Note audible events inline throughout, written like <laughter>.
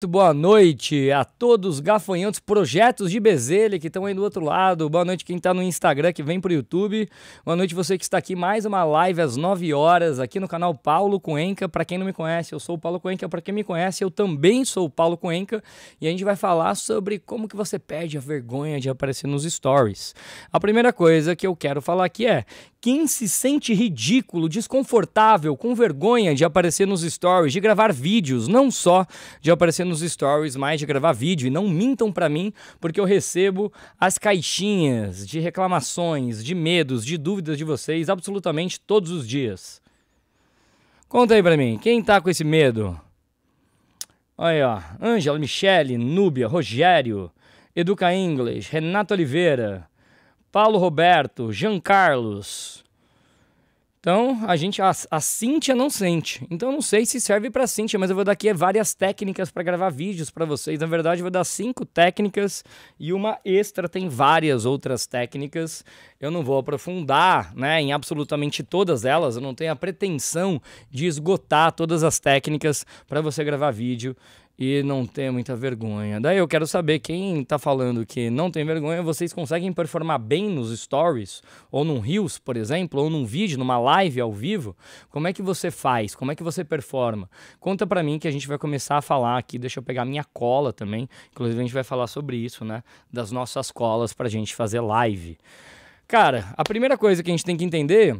Muito boa noite a todos gafanhotos, projetos de Bezelha que estão aí do outro lado. Boa noite quem está no Instagram, que vem para o YouTube. Boa noite você que está aqui, mais uma live às 9 horas, aqui no canal Paulo Cuenca. Para quem não me conhece, eu sou o Paulo Cuenca. Para quem me conhece, eu também sou o Paulo Cuenca. E a gente vai falar sobre como que você perde a vergonha de aparecer nos stories. A primeira coisa que eu quero falar aqui é, quem se sente ridículo, desconfortável, com vergonha de aparecer nos stories, de gravar vídeos, não só de aparecer nos stories mais de gravar vídeo. E não mintam para mim, porque eu recebo as caixinhas de reclamações, de medos, de dúvidas de vocês absolutamente todos os dias. Conta aí pra mim, quem tá com esse medo? Aí, ó. Ângela, Michele, Núbia, Rogério, Educa English, Renato Oliveira, Paulo Roberto, Jean Carlos, então, a gente a, a Cintia não sente. Então, não sei se serve para Cintia, mas eu vou dar aqui várias técnicas para gravar vídeos para vocês. Na verdade, eu vou dar cinco técnicas e uma extra tem várias outras técnicas. Eu não vou aprofundar, né, em absolutamente todas elas. Eu não tenho a pretensão de esgotar todas as técnicas para você gravar vídeo e não ter muita vergonha. Daí eu quero saber quem está falando que não tem vergonha, vocês conseguem performar bem nos stories, ou num Reels, por exemplo, ou num vídeo, numa live ao vivo? Como é que você faz? Como é que você performa? Conta para mim que a gente vai começar a falar aqui, deixa eu pegar minha cola também, inclusive a gente vai falar sobre isso, né, das nossas colas pra gente fazer live. Cara, a primeira coisa que a gente tem que entender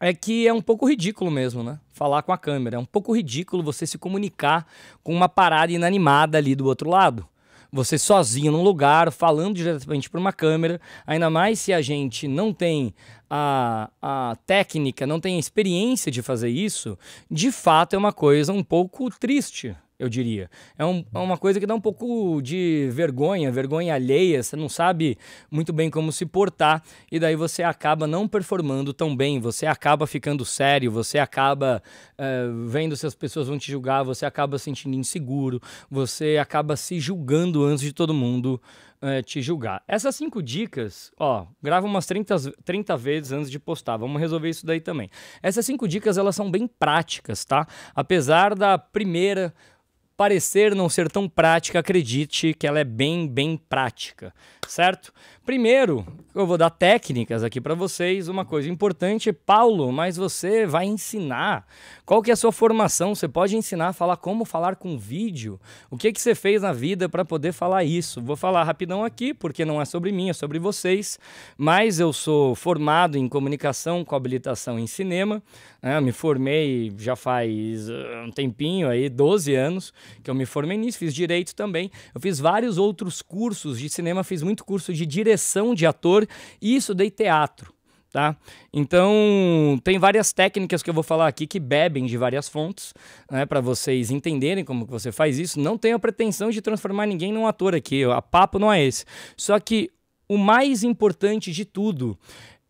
é que é um pouco ridículo mesmo, né? Falar com a câmera. É um pouco ridículo você se comunicar com uma parada inanimada ali do outro lado. Você sozinho num lugar, falando diretamente para uma câmera, ainda mais se a gente não tem a, a técnica, não tem a experiência de fazer isso, de fato é uma coisa um pouco triste, eu diria. É, um, é, uma uhum. coisa que dá um pouco de vergonha, vergonha alheia, você não sabe muito bem como se portar e daí você acaba não performando tão bem, você acaba ficando sério, você acaba eh, vendo se as pessoas vão te julgar, você acaba se sentindo inseguro, você acaba se julgando antes de todo mundo eh, te julgar. Essas cinco dicas, ó, grava umas 30, 30 vezes antes de postar, vamos resolver isso daí também. Essas cinco dicas, elas são bem práticas, tá? Apesar da primeira parecer não ser tão prática, acredite que ela é bem, bem prática, certo? Primeiro, eu vou dar técnicas aqui para vocês. Uma coisa importante, Paulo, mas você vai ensinar. Qual que é a sua formação? Você pode ensinar a falar como falar com vídeo? O que que você fez na vida para poder falar isso? Vou falar rapidão aqui, porque não é sobre mim, é sobre vocês. Mas eu sou formado em comunicação com habilitação em cinema. Né? me formei já faz ah, um tempinho aí, 12 anos que eu me formei nisso. Fiz direito também. Eu fiz vários outros cursos de cinema, fiz muito curso de direção direção de ator e estudei teatro. Tá? Então, tem várias técnicas que eu vou falar aqui que bebem de várias fontes, né, para vocês entenderem como que você faz isso. Não tenho a pretensão de transformar ninguém num ator aqui, a papo não é esse. Só que o mais importante de tudo,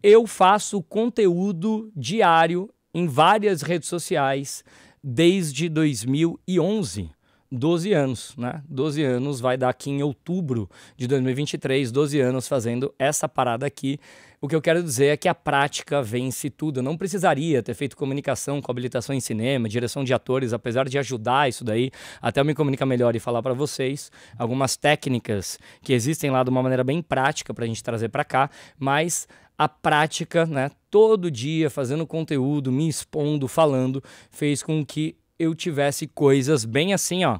eu faço conteúdo diário em várias redes sociais desde 2011. 12 anos, né? 12 anos vai dar aqui em outubro de 2023, 12 anos fazendo essa parada aqui. O que eu quero dizer é que a prática vence tudo. Eu não precisaria ter feito comunicação com habilitação em cinema, direção de atores, apesar de ajudar isso daí, até eu me comunicar melhor e falar para vocês algumas técnicas que existem lá de uma maneira bem prática para a gente trazer para cá, mas a prática, né, todo dia fazendo conteúdo, me expondo, falando, fez com que eu tivesse coisas bem assim, ó,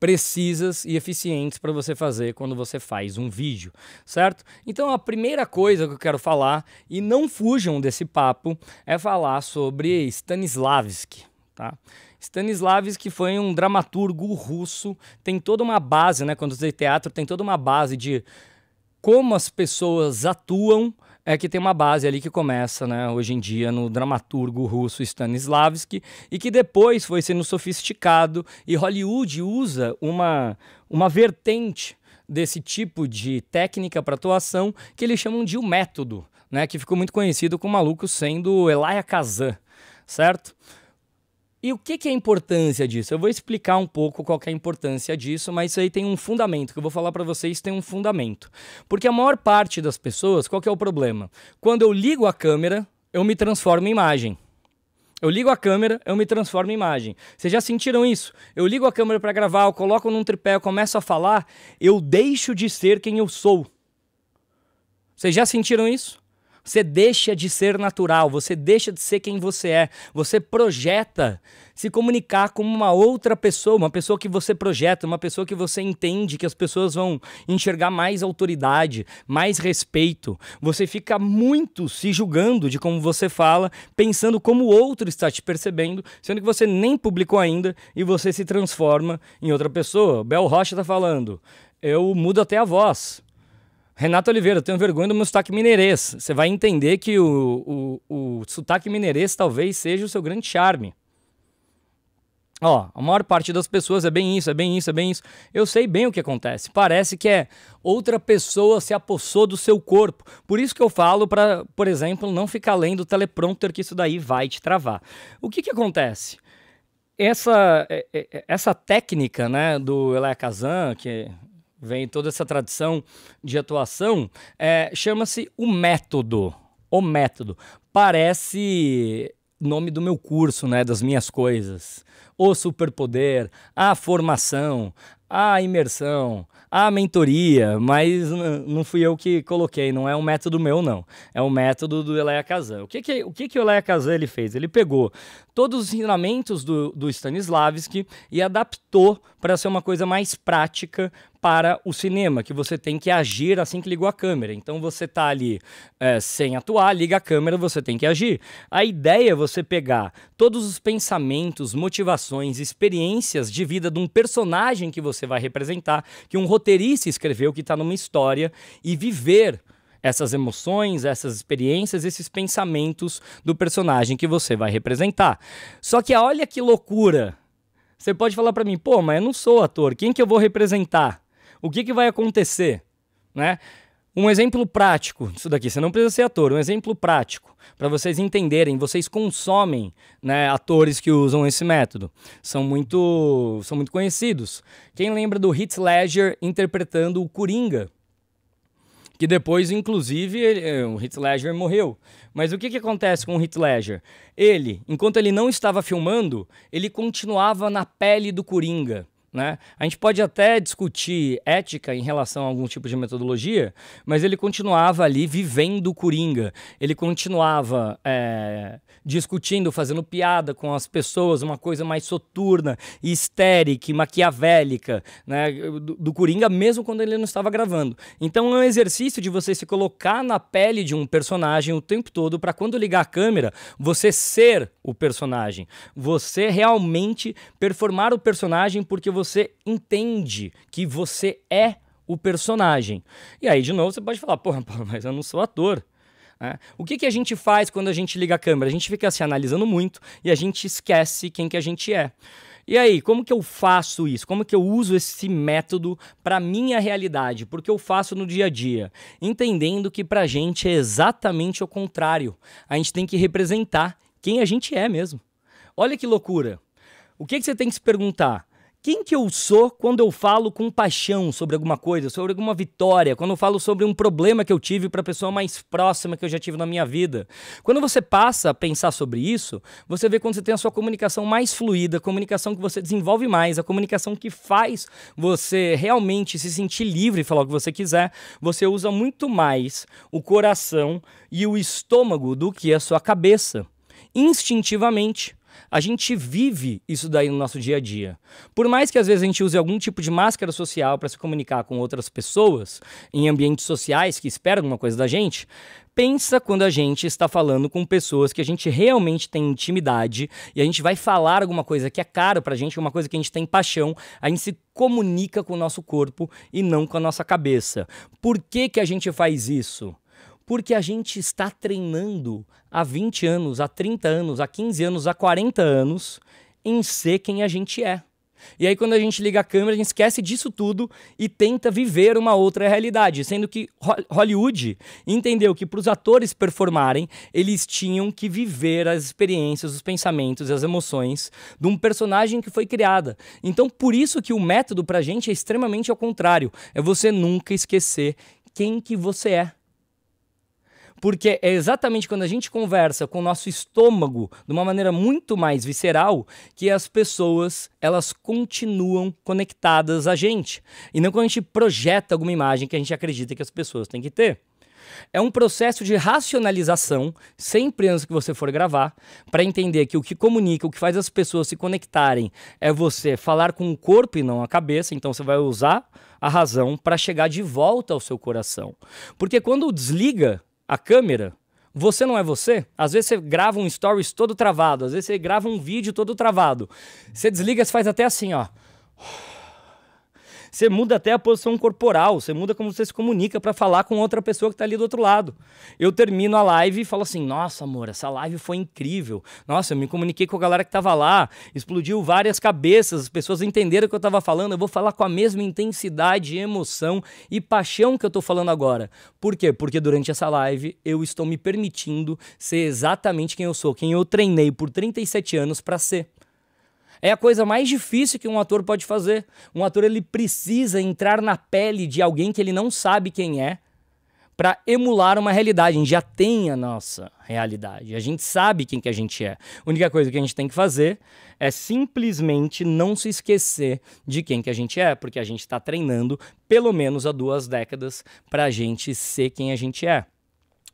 precisas e eficientes para você fazer quando você faz um vídeo, certo? Então a primeira coisa que eu quero falar e não fujam desse papo é falar sobre Stanislavski, tá? Stanislavski foi um dramaturgo russo, tem toda uma base, né, quando você teatro, tem toda uma base de como as pessoas atuam é que tem uma base ali que começa, né, hoje em dia, no dramaturgo russo Stanislavski e que depois foi sendo sofisticado e Hollywood usa uma, uma vertente desse tipo de técnica para atuação que eles chamam de o um método, né, que ficou muito conhecido com o maluco sendo Elia Kazan, certo? E o que, que, é a importância disso? Eu vou explicar um pouco qual é a importância disso, mas isso aí tem um fundamento, que eu vou falar para vocês tem um fundamento. Porque a maior parte das pessoas, qual é o problema? Quando eu ligo a câmera, eu me transformo em imagem. Eu ligo a câmera, eu me transformo em imagem. Vocês já sentiram isso? Eu ligo a câmera para gravar, eu coloco num tripé, eu começo a falar, eu deixo de ser quem eu sou. Vocês já sentiram isso? Você deixa de ser natural, você deixa de ser quem você é. Você projeta se comunicar como uma outra pessoa, uma pessoa que você projeta, uma pessoa que você entende que as pessoas vão enxergar mais autoridade, mais respeito. Você fica muito se julgando de como você fala, pensando como o outro está te percebendo, sendo que você nem publicou ainda e você se transforma em outra pessoa. Bel Rocha está falando. Eu mudo até a voz Renato Oliveira, eu tenho vergonha do meu sotaque mineirês. Você vai entender que o, o, o sotaque mineirês talvez seja o seu grande charme. Ó, a maior parte das pessoas é bem isso, é bem isso, é bem isso. Eu sei bem o que acontece. Parece que é outra pessoa se apossou do seu corpo. Por isso que eu falo para, por exemplo, não ficar lendo o teleprompter que isso daí vai te travar. O que que acontece? Essa é, é, é, essa técnica, né, do Elia Kazan, que vem toda essa tradição de atuação, é, chama-se O Método. O Método. Parece nome do meu curso, né? Das minhas coisas o superpoder, a formação, a imersão, a mentoria, mas não fui eu que coloquei, não é um método meu, não. É um método do Eléa Kazan. O que que, o que, que o Eléa Kazan ele fez? Ele pegou todos os ensinamentos do, do Stanislavski e adaptou para ser uma coisa mais prática para o cinema, que você tem que agir assim que ligou a câmera. Então você está ali é, sem atuar, liga a câmera, você tem que agir. A ideia é você pegar todos os pensamentos, motivações, situações, experiências de vida de um personagem que você vai representar, que um roteirista escreveu, que está numa história, e viver essas emoções, essas experiências, esses pensamentos do personagem que você vai representar. Só que olha que loucura! Você pode falar para mim, pô, mas eu não sou ator, quem que eu vou representar? O que, que vai acontecer? Né? Um exemplo prático disso daqui, você não precisa ser ator, um exemplo prático, para vocês entenderem, vocês consomem né, atores que usam esse método. São muito, são muito conhecidos. Quem lembra do Heath Ledger interpretando o Coringa? que depois, inclusive, ele, eh, o Heath Ledger morreu. Mas o que, que acontece com o Heath Ledger? Ele, enquanto ele não estava filmando, ele continuava na pele do Coringa. Né? A gente pode até discutir ética em relação a algum tipo de metodologia, mas ele continuava ali vivendo o Coringa. Ele continuava é, discutindo, fazendo piada com as pessoas, uma coisa mais soturna, histérica, maquiavélica né? do, do Coringa, mesmo quando ele não estava gravando. Então é um exercício de você se colocar na pele de um personagem o tempo todo para quando ligar a câmera, você ser o personagem. Você realmente performar o personagem porque você você entende que você é o personagem. E aí, de novo, você pode falar, porra, mas eu não sou ator. É. O que, que a gente faz quando a gente liga a câmera? A gente fica se analisando muito e a gente esquece quem que a gente é. E aí, como que eu faço isso? Como que eu uso esse método para minha realidade? Porque eu faço no dia a dia, entendendo que para gente é exatamente o contrário. A gente tem que representar quem a gente é mesmo. Olha que loucura. O que, que você tem que se perguntar? quem que eu sou quando eu falo com paixão sobre alguma coisa, sobre alguma vitória, quando eu falo sobre um problema que eu tive para a pessoa mais próxima que eu já tive na minha vida. Quando você passa a pensar sobre isso, você vê quando você tem a sua comunicação mais fluida, a comunicação que você desenvolve mais, a comunicação que faz você realmente se sentir livre e falar o que você quiser, você usa muito mais o coração e o estômago do que a sua cabeça. Instintivamente, a gente vive isso daí no nosso dia a dia. Por mais que às vezes a gente use algum tipo de máscara social para se comunicar com outras pessoas em ambientes sociais que esperam alguma coisa da gente, pensa quando a gente está falando com pessoas que a gente realmente tem intimidade e a gente vai falar alguma coisa que é caro para a gente, uma coisa que a gente tem paixão, a gente se comunica com o nosso corpo e não com a nossa cabeça. Por que que a gente faz isso? Porque a gente está treinando há 20 anos, há 30 anos, há 15 anos, há 40 anos em ser quem a gente é. E aí, quando a gente liga a câmera, a gente esquece disso tudo e tenta viver uma outra realidade. Sendo que Hollywood entendeu que para os atores performarem, eles tinham que viver as experiências, os pensamentos, as emoções de um personagem que foi criada. Então, por isso que o método para a gente é extremamente ao contrário. É você nunca esquecer quem que você é. Porque é exatamente quando a gente conversa com o nosso estômago de uma maneira muito mais visceral que as pessoas elas continuam conectadas a gente. E não quando a gente projeta alguma imagem que a gente acredita que as pessoas têm que ter. É um processo de racionalização, sempre antes que você for gravar, para entender que o que comunica, o que faz as pessoas se conectarem é você falar com o corpo e não a cabeça, então você vai usar a razão para chegar de volta ao seu coração. Porque quando desliga a câmera, você não é você. Às vezes você grava um stories todo travado, às vezes você grava um vídeo todo travado. Você desliga e faz até assim, ó. Você muda até a posição corporal, você muda como você se comunica para falar com outra pessoa que está ali do outro lado. Eu termino a live e falo assim: nossa, amor, essa live foi incrível. Nossa, eu me comuniquei com a galera que estava lá, explodiu várias cabeças, as pessoas entenderam o que eu estava falando. Eu vou falar com a mesma intensidade, emoção e paixão que eu estou falando agora. Por quê? Porque durante essa live eu estou me permitindo ser exatamente quem eu sou, quem eu treinei por 37 anos para ser. É a coisa mais difícil que um ator pode fazer. Um ator ele precisa entrar na pele de alguém que ele não sabe quem é para emular uma realidade. A gente já tem a nossa realidade. A gente sabe quem que a gente é. A única coisa que a gente tem que fazer é simplesmente não se esquecer de quem que a gente é, porque a gente está treinando pelo menos há duas décadas para a gente ser quem a gente é.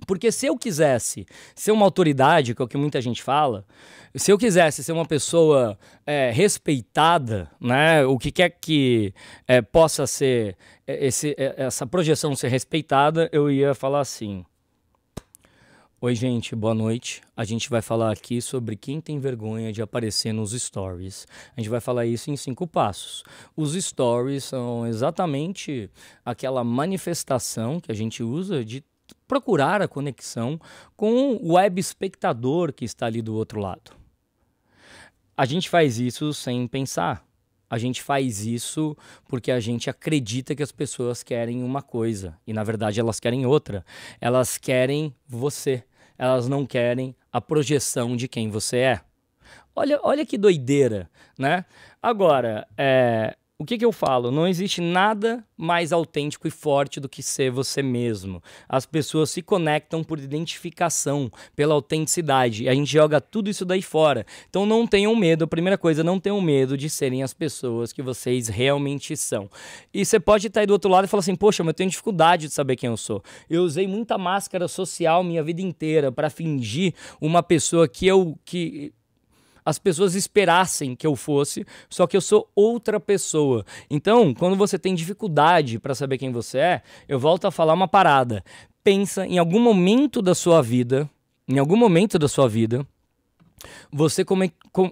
Porque se eu quisesse ser uma autoridade, que é o que muita gente fala, se eu quisesse ser uma pessoa é, respeitada, né, o que quer que é, possa ser é, esse, é, essa projeção ser respeitada, eu ia falar assim. Oi, gente, boa noite. A gente vai falar aqui sobre quem tem vergonha de aparecer nos stories. A gente vai falar isso em cinco passos. Os stories são exatamente aquela manifestação que a gente usa de procurar a conexão com o web espectador que está ali do outro lado. A gente faz isso sem pensar. A gente faz isso porque a gente acredita que as pessoas querem uma coisa e na verdade elas querem outra. Elas querem você. Elas não querem a projeção de quem você é. Olha, olha que doideira, né? Agora, é, o que, que, eu falo? Não existe nada mais autêntico e forte do que ser você mesmo. As pessoas se conectam por identificação, pela autenticidade. A gente joga tudo isso daí fora. Então não tenham medo. A primeira coisa, não tenham medo de serem as pessoas que vocês realmente são. E você pode estar aí do outro lado e falar assim: Poxa, mas eu tenho dificuldade de saber quem eu sou. Eu usei muita máscara social minha vida inteira para fingir uma pessoa que eu. que as pessoas esperassem que eu fosse, só que eu sou outra pessoa. Então, quando você tem dificuldade para saber quem você é, eu volto a falar uma parada. Pensa em algum momento da sua vida, em algum momento da sua vida, você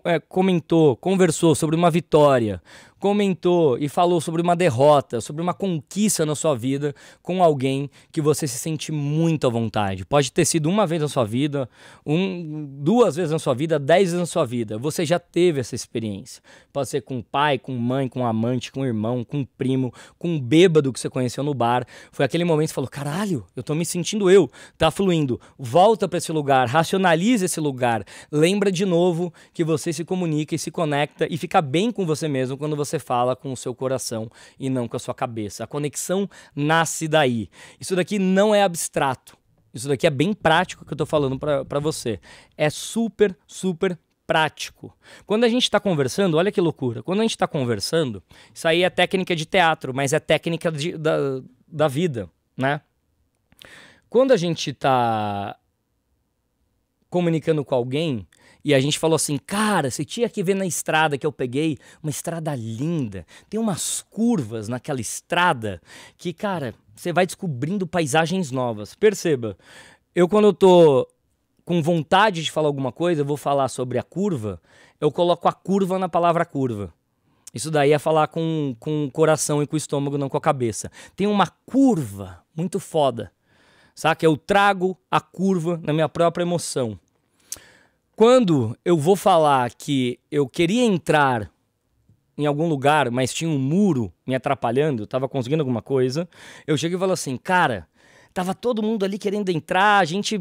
é, comentou, conversou sobre uma vitória, comentou e falou sobre uma derrota, sobre uma conquista na sua vida com alguém que você se sente muito à vontade. Pode ter sido uma vez na sua vida, um, duas vezes na sua vida, dez vezes na sua vida. Você já teve essa experiência. Pode ser com pai, com mãe, com amante, com irmão, com primo, com um bêbado que você conheceu no bar. Foi aquele momento que você falou: caralho, eu tô me sentindo eu, tá fluindo. Volta para esse lugar, racionaliza esse lugar. Lembra de novo que você se comunica e se conecta e fica bem com você mesmo quando você você fala com o seu coração e não com a sua cabeça. A conexão nasce daí. Isso daqui não é abstrato. Isso daqui é bem prático que eu estou falando para você. É super, super prático. Quando a gente está conversando, olha que loucura. Quando a gente está conversando, isso aí é técnica de teatro, mas é técnica de, da, da vida, né? Quando a gente está comunicando com alguém, e a gente falou assim, cara, você tinha que ver na estrada que eu peguei, uma estrada linda. Tem umas curvas naquela estrada que, cara, você vai descobrindo paisagens novas. Perceba, eu quando eu tô com vontade de falar alguma coisa, eu vou falar sobre a curva, eu coloco a curva na palavra curva. Isso daí é falar com, com o coração e com o estômago, não com a cabeça. Tem uma curva muito foda, sabe? Eu trago a curva na minha própria emoção. Quando eu vou falar que eu queria entrar em algum lugar, mas tinha um muro me atrapalhando, tava conseguindo alguma coisa, eu chego e falo assim, cara, tava todo mundo ali querendo entrar, a gente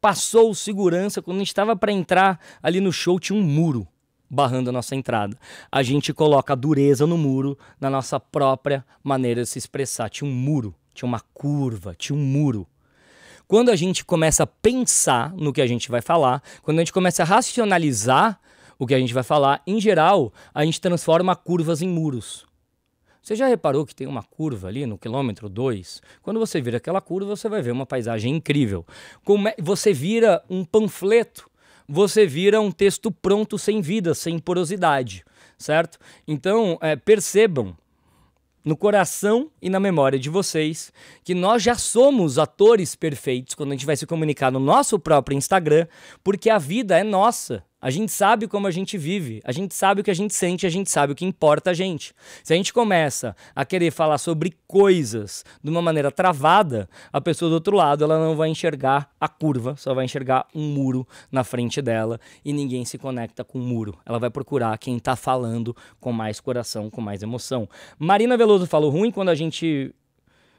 passou o segurança quando a gente estava para entrar ali no show tinha um muro barrando a nossa entrada. A gente coloca a dureza no muro na nossa própria maneira de se expressar. Tinha um muro, tinha uma curva, tinha um muro. Quando a gente começa a pensar no que a gente vai falar, quando a gente começa a racionalizar o que a gente vai falar, em geral, a gente transforma curvas em muros. Você já reparou que tem uma curva ali no quilômetro 2? Quando você vira aquela curva, você vai ver uma paisagem incrível. Como é, você vira um panfleto, você vira um texto pronto, sem vida, sem porosidade, certo? Então, é, percebam no coração e na memória de vocês que nós já somos atores perfeitos quando a gente vai se comunicar no nosso próprio Instagram, porque a vida é nossa. A gente sabe como a gente vive, a gente sabe o que a gente sente, a gente sabe o que importa a gente. Se a gente começa a querer falar sobre coisas de uma maneira travada, a pessoa do outro lado ela não vai enxergar a curva, só vai enxergar um muro na frente dela e ninguém se conecta com o muro. Ela vai procurar quem está falando com mais coração, com mais emoção. Marina Veloso falou ruim quando a gente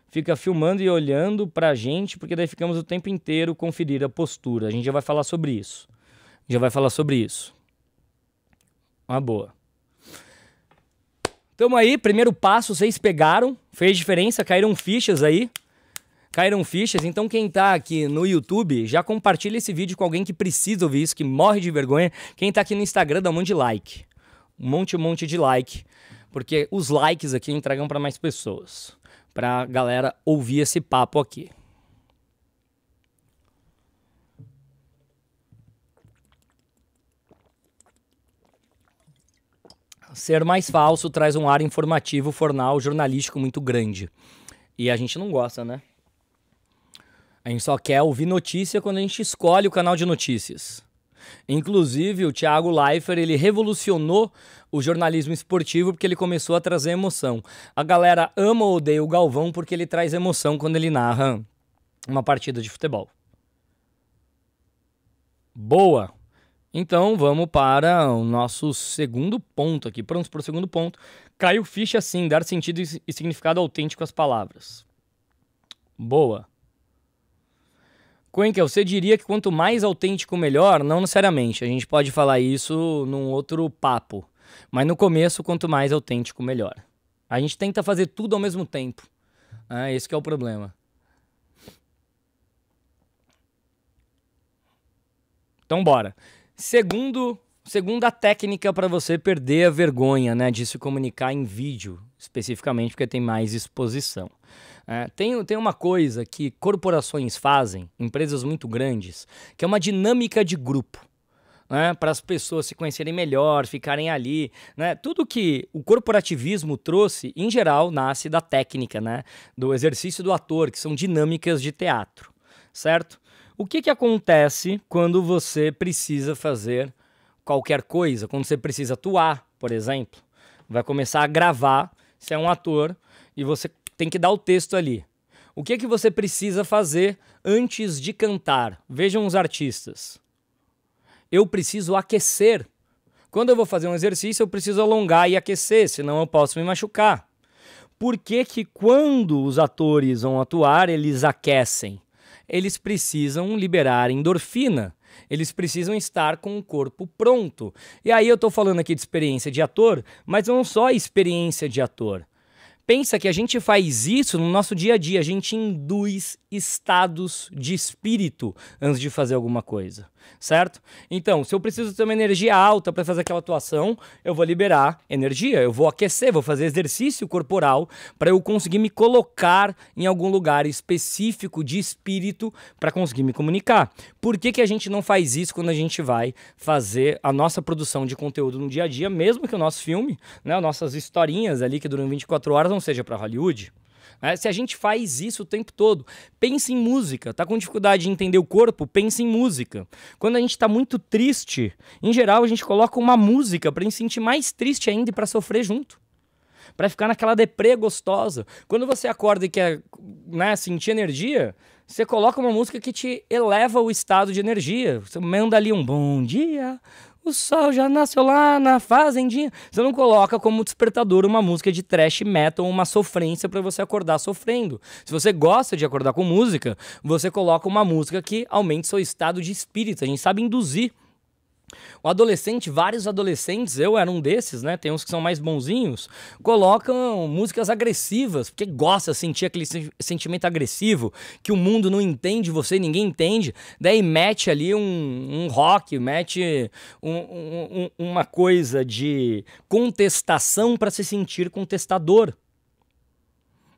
fica filmando e olhando para a gente, porque daí ficamos o tempo inteiro conferir a postura. A gente já vai falar sobre isso. Já vai falar sobre isso. Uma boa. Tamo aí, primeiro passo, vocês pegaram, fez diferença, caíram fichas aí. Caíram fichas, então quem tá aqui no YouTube, já compartilha esse vídeo com alguém que precisa ouvir isso, que morre de vergonha. Quem tá aqui no Instagram, dá um monte de like. Um monte, um monte de like. Porque os likes aqui entregam para mais pessoas. Pra galera ouvir esse papo aqui. ser mais falso traz um ar informativo, formal, jornalístico muito grande. E a gente não gosta, né? A gente só quer ouvir notícia quando a gente escolhe o canal de notícias. Inclusive, o Thiago Leifert, ele revolucionou o jornalismo esportivo porque ele começou a trazer emoção. A galera ama ou odeia o Galvão porque ele traz emoção quando ele narra uma partida de futebol. Boa! Então vamos para o nosso segundo ponto aqui. Prontos para o segundo ponto. Caiu ficha sim, dar sentido e significado autêntico às palavras. Boa. Coenkel, você diria que quanto mais autêntico, melhor? Não necessariamente. A gente pode falar isso num outro papo. Mas no começo, quanto mais autêntico, melhor. A gente tenta fazer tudo ao mesmo tempo. Ah, esse é o problema. Então bora. Segundo, segunda técnica para você perder a vergonha, né, de se comunicar em vídeo, especificamente porque tem mais exposição. É, tem, tem uma coisa que corporações fazem, empresas muito grandes, que é uma dinâmica de grupo. Né, para as pessoas se conhecerem melhor, ficarem ali. Né? Tudo que o corporativismo trouxe, em geral, nasce da técnica, né, do exercício do ator, que são dinâmicas de teatro, certo? O que, que acontece quando você precisa fazer qualquer coisa? Quando você precisa atuar, por exemplo. Vai começar a gravar, você é um ator e você tem que dar o texto ali. O que, que você precisa fazer antes de cantar? Vejam os artistas. Eu preciso aquecer. Quando eu vou fazer um exercício, eu preciso alongar e aquecer, senão eu posso me machucar. Por que, que quando os atores vão atuar, eles aquecem? eles precisam liberar endorfina. Eles precisam estar com o corpo pronto. E aí eu estou falando aqui de experiência de ator, mas não só experiência de ator. Pensa que a gente faz isso no nosso dia a dia, a gente induz estados de espírito antes de fazer alguma coisa certo? Então, se eu preciso ter uma energia alta para fazer aquela atuação, eu vou liberar energia, eu vou aquecer, vou fazer exercício corporal para eu conseguir me colocar em algum lugar específico de espírito para conseguir me comunicar. Por que, que a gente não faz isso quando a gente vai fazer a nossa produção de conteúdo no dia a dia, mesmo que o nosso filme, né, nossas historinhas ali que duram 24 horas, não seja para Hollywood? É, se a gente faz isso o tempo todo, pense em música. Tá com dificuldade de entender o corpo? Pense em música. Quando a gente tá muito triste, em geral a gente coloca uma música para se sentir mais triste ainda e para sofrer junto para ficar naquela deprê gostosa. Quando você acorda e quer né, sentir energia, você coloca uma música que te eleva o estado de energia. Você manda ali um bom dia, o sol já nasceu lá na fazendinha. Você não coloca como despertador uma música de trash metal, uma sofrência para você acordar sofrendo. Se você gosta de acordar com música, você coloca uma música que aumente seu estado de espírito. A gente sabe induzir o adolescente, vários adolescentes, eu era um desses, né? Tem uns que são mais bonzinhos, colocam músicas agressivas, porque gosta de sentir aquele sentimento agressivo, que o mundo não entende você, ninguém entende. Daí mete ali um, um rock, mete um, um, uma coisa de contestação para se sentir contestador.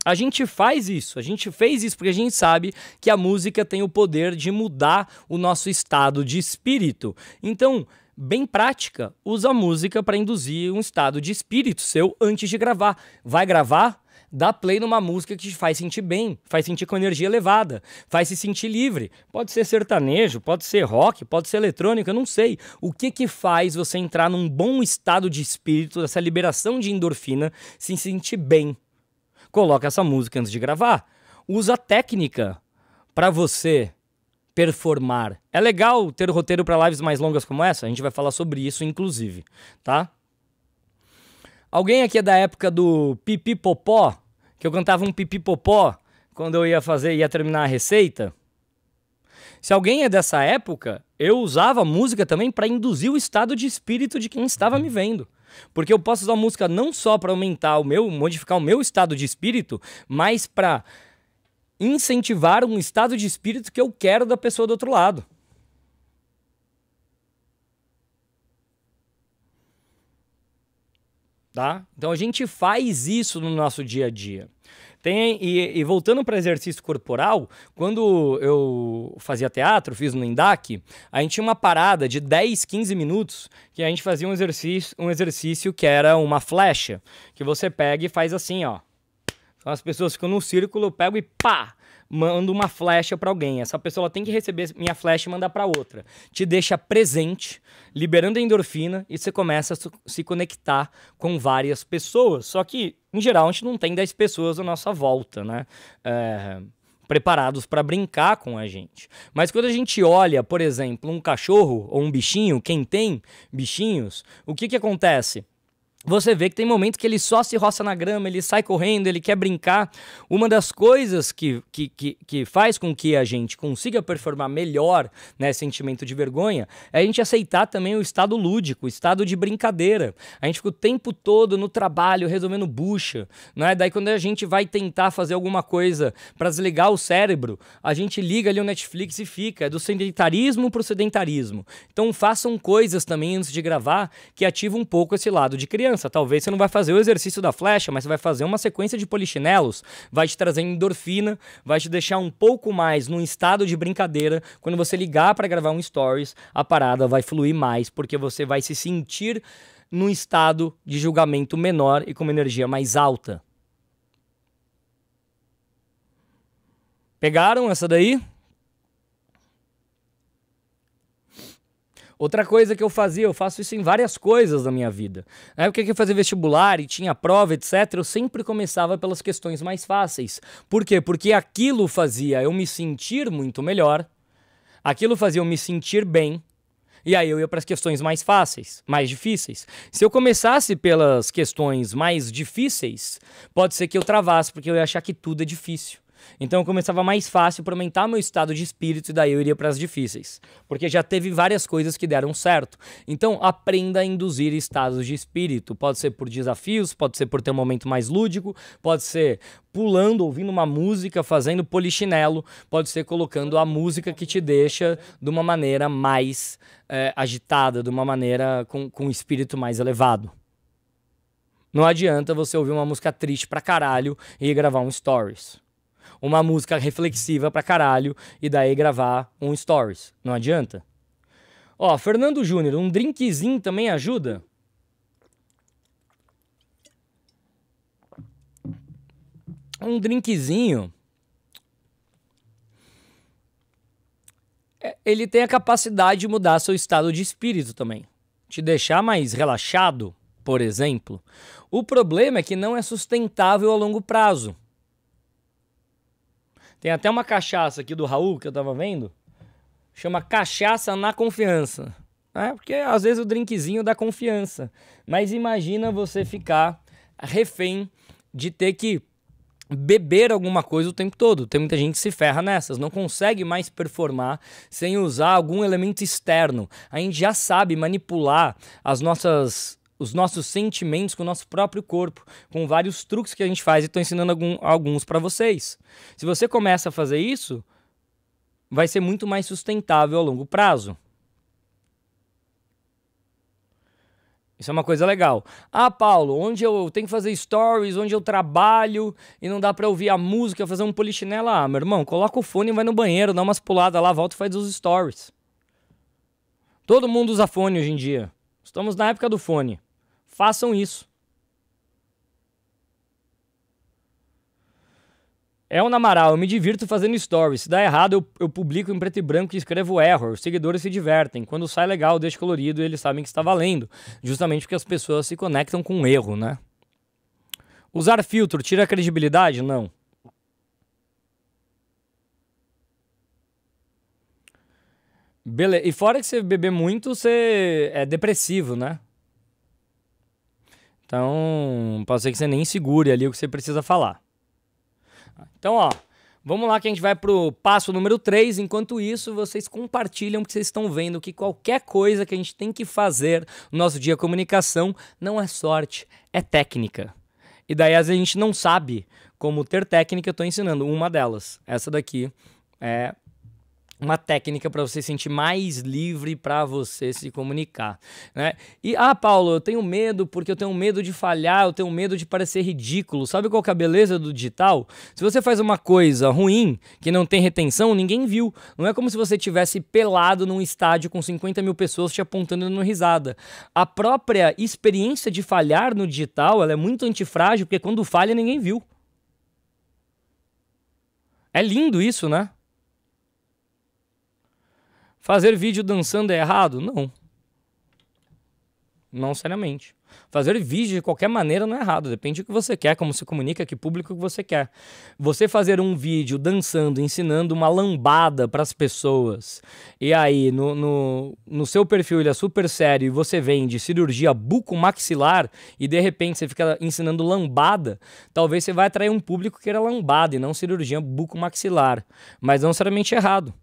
A gente faz isso, a gente fez isso porque a gente sabe que a música tem o poder de mudar o nosso estado de espírito. Então, bem prática, usa a música para induzir um estado de espírito seu antes de gravar. Vai gravar? Dá play numa música que te faz sentir bem, faz sentir com energia elevada, faz se sentir livre. Pode ser sertanejo, pode ser rock, pode ser eletrônica, não sei. O que que faz você entrar num bom estado de espírito, dessa liberação de endorfina, se sentir bem? coloca essa música antes de gravar. Usa técnica para você performar. É legal ter roteiro para lives mais longas como essa? A gente vai falar sobre isso, inclusive, tá? Alguém aqui é da época do pipi popó? Que eu cantava um pipi popó quando eu ia fazer, ia terminar a receita? Se alguém é dessa época, eu usava música também para induzir o estado de espírito de quem estava me vendo. Porque eu posso usar música não só para aumentar o meu, modificar o meu estado de espírito, mas para incentivar um estado de espírito que eu quero da pessoa do outro lado. Tá? Então a gente faz isso no nosso dia a dia. Tem, e, e voltando para exercício corporal, quando eu fazia teatro, fiz no INDAC, a gente tinha uma parada de 10, 15 minutos que a gente fazia um exercício, um exercício que era uma flecha, que você pega e faz assim, ó. Então as pessoas ficam num círculo, eu pego e pá! mando uma flecha para alguém. Essa pessoa tem que receber minha flecha e mandar para outra. Te deixa presente, liberando a endorfina e você começa a se conectar com várias pessoas. Só que, em geral, a gente não tem 10 pessoas à nossa volta, né? É preparados para brincar com a gente. Mas quando a gente olha, por exemplo, um cachorro ou um bichinho, quem tem bichinhos, o que, que acontece? você vê que tem momentos que ele só se roça na grama, ele sai correndo, ele quer brincar. Uma das coisas que, que, que, que, faz com que a gente consiga performar melhor nesse sentimento de vergonha é a gente aceitar também o estado lúdico, o estado de brincadeira. A gente fica o tempo todo no trabalho resolvendo bucha, né? Daí quando a gente vai tentar fazer alguma coisa para desligar o cérebro, a gente liga ali o Netflix e fica. É do sedentarismo para o sedentarismo. Então façam coisas também antes de gravar que ativam um pouco esse lado de criança criança. Talvez você não vai fazer o exercício da flecha, mas você vai fazer uma sequência de polichinelos. Vai te trazer endorfina, vai te deixar um pouco mais num estado de brincadeira. Quando você ligar para gravar um stories, a parada vai fluir mais, porque você vai se sentir num estado de julgamento menor e com uma energia mais alta. Pegaram essa daí? Outra coisa que eu fazia, eu faço isso em várias coisas da minha vida. Na época que eu fazia vestibular e tinha prova, etc., eu sempre começava pelas questões mais fáceis. Por quê? Porque aquilo fazia eu me sentir muito melhor, aquilo fazia eu me sentir bem, e aí eu ia para as questões mais fáceis, mais difíceis. Se eu começasse pelas questões mais difíceis, pode ser que eu travasse, porque eu ia achar que tudo é difícil. Então eu começava mais fácil para aumentar meu estado de espírito e daí eu iria para as difíceis, porque já teve várias coisas que deram certo. Então aprenda a induzir estados de espírito, pode ser por desafios, pode ser por ter um momento mais lúdico, pode ser pulando, ouvindo uma música, fazendo polichinelo, pode ser colocando a música que te deixa de uma maneira mais é, agitada, de uma maneira com, com um espírito mais elevado. Não adianta você ouvir uma música triste pra caralho e gravar um stories uma música reflexiva pra caralho e daí gravar um stories. Não adianta? Ó, Fernando Júnior, um drinkzinho também ajuda? Um drinkzinho. É, ele tem a capacidade de mudar seu estado de espírito também. Te deixar mais relaxado, por exemplo. O problema é que não é sustentável a longo prazo. Tem até uma cachaça aqui do Raul que eu tava vendo. Chama Cachaça na Confiança. É, porque às vezes o drinkzinho dá confiança. Mas imagina você ficar refém de ter que beber alguma coisa o tempo todo. Tem muita gente que se ferra nessas, não consegue mais performar sem usar algum elemento externo. A gente já sabe manipular as nossas os nossos sentimentos com o nosso próprio corpo, com vários truques que a gente faz e estou ensinando algum, alguns para vocês. Se você começa a fazer isso, vai ser muito mais sustentável a longo prazo. Isso é uma coisa legal. Ah, Paulo, onde eu tenho que fazer stories, onde eu trabalho e não dá para ouvir a música, fazer um polichinela. Ah, meu irmão, coloca o fone e vai no banheiro, dá umas puladas lá, volta e faz os stories. Todo mundo usa fone hoje em dia. Estamos na época do fone. Façam isso. É um Namaral, eu me divirto fazendo stories. Se dá errado, eu, eu, publico em preto e branco e escrevo error. Os seguidores se divertem. Quando sai legal, deixa colorido e eles sabem que está valendo. Justamente porque as pessoas se conectam com o erro, né? Usar filtro tira a credibilidade? Não. Beleza. E fora que você beber muito, você é depressivo, né? Então, pode ser que você nem segure ali o que você precisa falar. Então, ó, vamos lá que a gente vai pro passo número 3. Enquanto isso, vocês compartilham que vocês estão vendo que qualquer coisa que a gente tem que fazer no nosso dia comunicação não é sorte, é técnica. E daí às vezes a gente não sabe como ter técnica, eu estou ensinando uma delas. Essa daqui é uma técnica para você sentir mais livre para você se comunicar, né? E ah, Paulo, eu tenho medo porque eu tenho medo de falhar, eu tenho medo de parecer ridículo. Sabe qual é a beleza do digital? Se você faz uma coisa ruim que não tem retenção, ninguém viu. Não é como se você tivesse pelado num estádio com 50 mil pessoas te apontando no risada. A própria experiência de falhar no digital, ela é muito antifrágil porque quando falha ninguém viu. É lindo isso, né? Fazer vídeo dançando é errado? Não. Não seriamente. Fazer vídeo de qualquer maneira não é errado, depende do que você quer, como se comunica, que público que você quer. Você fazer um vídeo dançando, ensinando uma lambada para as pessoas, e aí no, no, no, seu perfil ele é super sério e você vende cirurgia bucomaxilar e de repente você fica ensinando lambada, talvez você vai atrair um público que era lambada e não cirurgia bucomaxilar, mas não seriamente errado.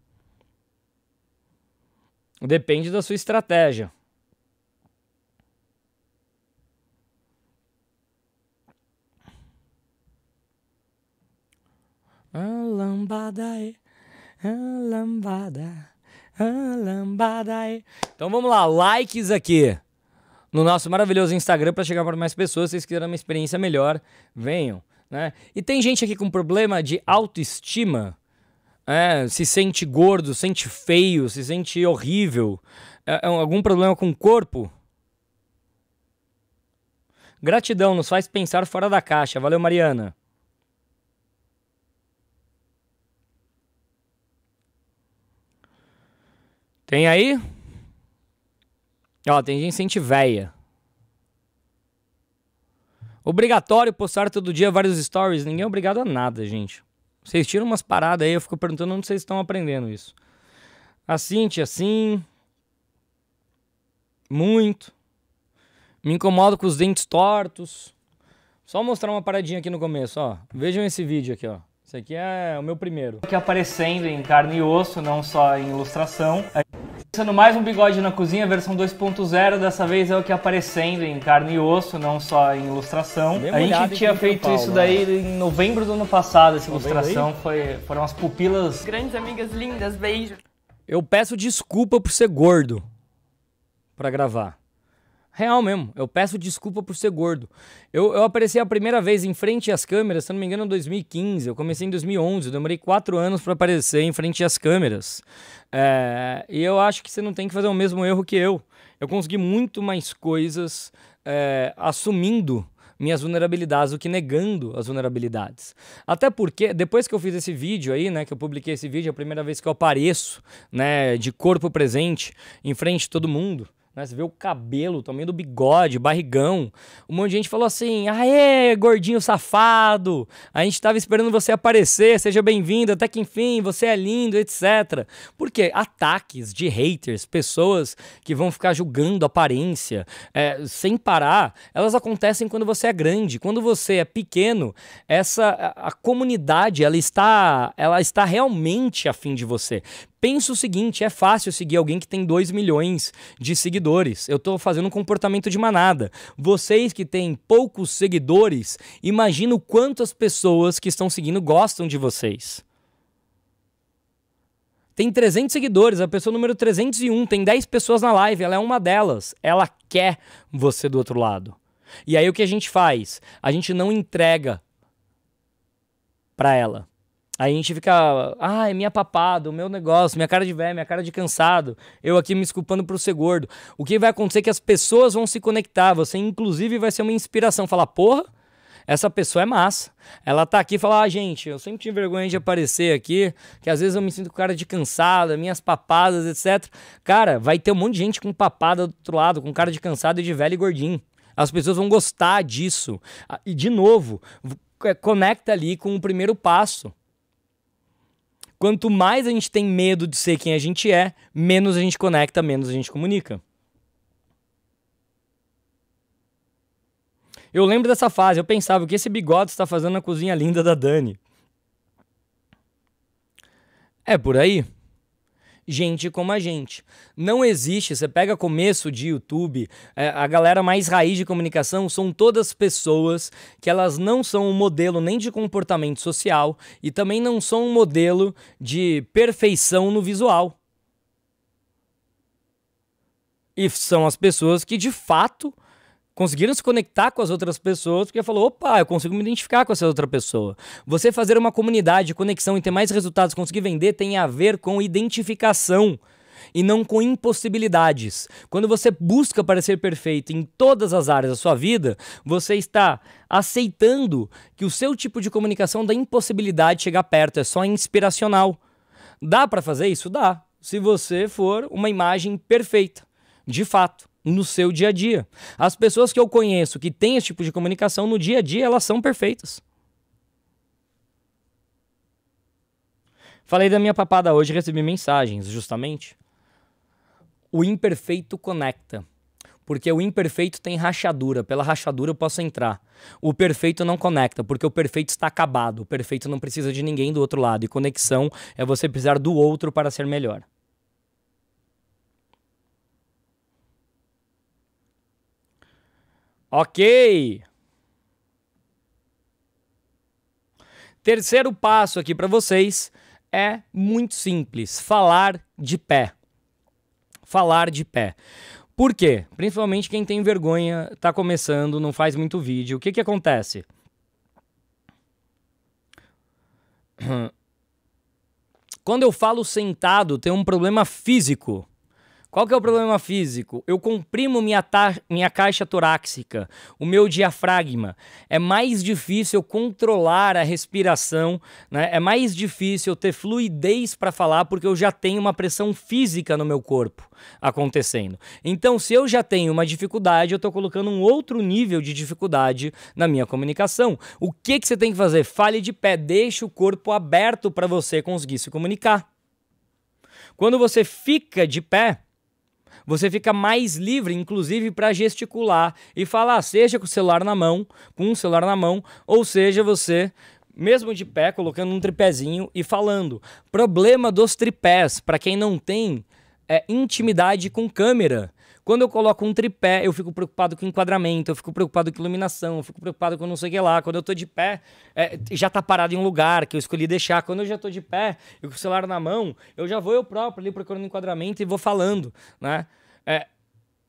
Depende da sua estratégia. A lambada é, a lambada, a lambada é. Então vamos lá, likes aqui no nosso maravilhoso Instagram para chegar para mais pessoas. Se vocês quiserem uma experiência melhor, venham. Né? E tem gente aqui com problema de autoestima é, se sente gordo, sente feio, se sente horrível, é, é algum problema com o corpo. Gratidão nos faz pensar fora da caixa. Valeu, Mariana. Tem aí? Ó, tem gente que sente véia. Obrigatório postar todo dia vários stories. Ninguém é obrigado a nada, gente. Vocês tiram umas paradas aí, eu fico perguntando onde vocês estão aprendendo isso. A Cintia, sim. Muito. Me incomodo com os dentes tortos. Só mostrar uma paradinha aqui no começo, ó. Vejam esse vídeo aqui, ó. Esse aqui é o meu primeiro. Aqui aparecendo em carne e osso, não só em ilustração. Começando mais um bigode na cozinha, versão 2.0, dessa vez é o que aparecendo em carne e osso, não só em ilustração. Bem a gente tinha feito Paulo, isso daí né? em novembro do ano passado, essa tá ilustração foi, foram as pupilas. Grandes amigas lindas, beijo. Eu peço desculpa por ser gordo para gravar. Real mesmo. Eu peço desculpa por ser gordo. Eu, eu apareci a primeira vez em frente às câmeras, se não me engano, em 2015. Eu comecei em 2011. Eu demorei quatro anos para aparecer em frente às câmeras. É, e eu acho que você não tem que fazer o mesmo erro que eu. Eu consegui muito mais coisas é, assumindo minhas vulnerabilidades do que negando as vulnerabilidades. Até porque, depois que eu fiz esse vídeo aí, né, que eu publiquei esse vídeo, é a primeira vez que eu apareço, né, de corpo presente, em frente a todo mundo. Né? Você vê o cabelo, também do bigode, barrigão. Um monte de gente falou assim: aê, gordinho safado! A gente estava esperando você aparecer, seja bem-vindo, até que enfim, você é lindo, etc. Porque ataques de haters, pessoas que vão ficar julgando aparência é, sem parar, elas acontecem quando você é grande. Quando você é pequeno, essa a, a comunidade ela está, ela está realmente afim de você. Pensa o seguinte: é fácil seguir alguém que tem 2 milhões de seguidores. Eu estou fazendo um comportamento de manada. Vocês que têm poucos seguidores, imagino quantas pessoas que estão seguindo gostam de vocês. Tem 300 seguidores, a pessoa número 301 tem 10 pessoas na live, ela é uma delas. Ela quer você do outro lado. E aí o que a gente faz? A gente não entrega para ela. Aí a gente fica, ah, é minha papada, o meu negócio, minha cara de velho, minha cara de cansado, eu aqui me desculpando por ser gordo. O que vai acontecer é que as pessoas vão se conectar, você inclusive vai ser uma inspiração, falar, porra, essa pessoa é massa. Ela tá aqui e fala, ah, gente, eu sempre tive vergonha de aparecer aqui, que às vezes eu me sinto com cara de cansada, minhas papadas, etc. Cara, vai ter um monte de gente com papada do outro lado, com cara de cansado e de velho e gordinho. As pessoas vão gostar disso. Ah, e, de novo, é, conecta ali com o primeiro passo. Quanto mais a gente tem medo de ser quem a gente é, menos a gente conecta, menos a gente comunica. Eu lembro dessa fase, eu pensava, o que esse bigode está fazendo na cozinha linda da Dani? É por aí gente como a gente. Não existe, você pega começo de YouTube, é, a galera mais raiz de comunicação são todas pessoas que elas não são um modelo nem de comportamento social e também não são um modelo de perfeição no visual. E são as pessoas que de fato conseguiram se conectar com as outras pessoas, porque falou, opa, eu consigo me identificar com essa outra pessoa. Você fazer uma comunidade, conexão e ter mais resultados, conseguir vender, tem a ver com identificação e não com impossibilidades. Quando você busca parecer perfeito em todas as áreas da sua vida, você está aceitando que o seu tipo de comunicação da impossibilidade de chegar perto, é só inspiracional. Dá para fazer isso? Dá. Se você for uma imagem perfeita, de fato no seu dia a dia. As pessoas que eu conheço que têm esse tipo de comunicação no dia a dia, elas são perfeitas. Falei da minha papada hoje, recebi mensagens, justamente. O imperfeito conecta. Porque o imperfeito tem rachadura, pela rachadura eu posso entrar. O perfeito não conecta, porque o perfeito está acabado. O perfeito não precisa de ninguém do outro lado. E conexão é você precisar do outro para ser melhor. Ok. Terceiro passo aqui para vocês é muito simples: falar de pé. Falar de pé. Por quê? Principalmente quem tem vergonha, está começando, não faz muito vídeo. O que que acontece? <clears throat> Quando eu falo sentado, tem um problema físico qual que é o problema físico? Eu comprimo minha, minha caixa torácica, o meu diafragma. É mais difícil controlar a respiração, né? é mais difícil ter fluidez para falar porque eu já tenho uma pressão física no meu corpo acontecendo. Então, se eu já tenho uma dificuldade, eu estou colocando um outro nível de dificuldade na minha comunicação. O que, que você tem que fazer? Fale de pé, deixe o corpo aberto para você conseguir se comunicar. Quando você fica de pé, você fica mais livre, inclusive, para gesticular e falar, seja com o celular na mão, com um celular na mão, ou seja, você mesmo de pé, colocando um tripézinho e falando. Problema dos tripés, para quem não tem é, intimidade com câmera. Quando eu coloco um tripé, eu fico preocupado com enquadramento, eu fico preocupado com iluminação, eu fico preocupado com não sei o que lá. Quando eu tô de pé, é, já tá parado em um lugar que eu escolhi deixar. Quando eu já tô de pé e com o celular na mão, eu já vou eu próprio ali procurando enquadramento e vou falando, né? É,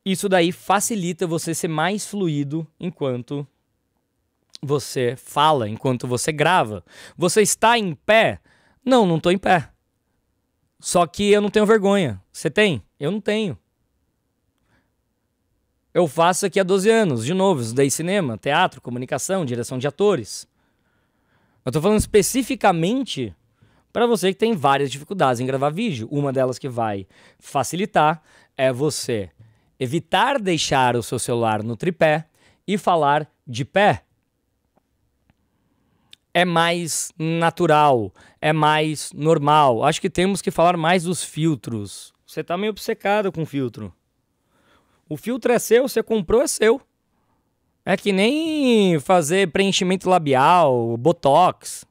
isso daí facilita você ser mais fluido enquanto você fala, enquanto você grava. Você está em pé? Não, não tô em pé. Só que eu não tenho vergonha. Você tem? Eu não tenho. Eu faço aqui há 12 anos, de novo, estudei cinema, teatro, comunicação, direção de atores. Eu estou falando especificamente para você que tem várias dificuldades em gravar vídeo. Uma delas que vai facilitar é você evitar deixar o seu celular no tripé e falar de pé. É mais natural, é mais normal. Acho que temos que falar mais dos filtros. Você está meio obcecado com filtro. O filtro é seu, você comprou, é seu. É que nem fazer preenchimento labial, botox.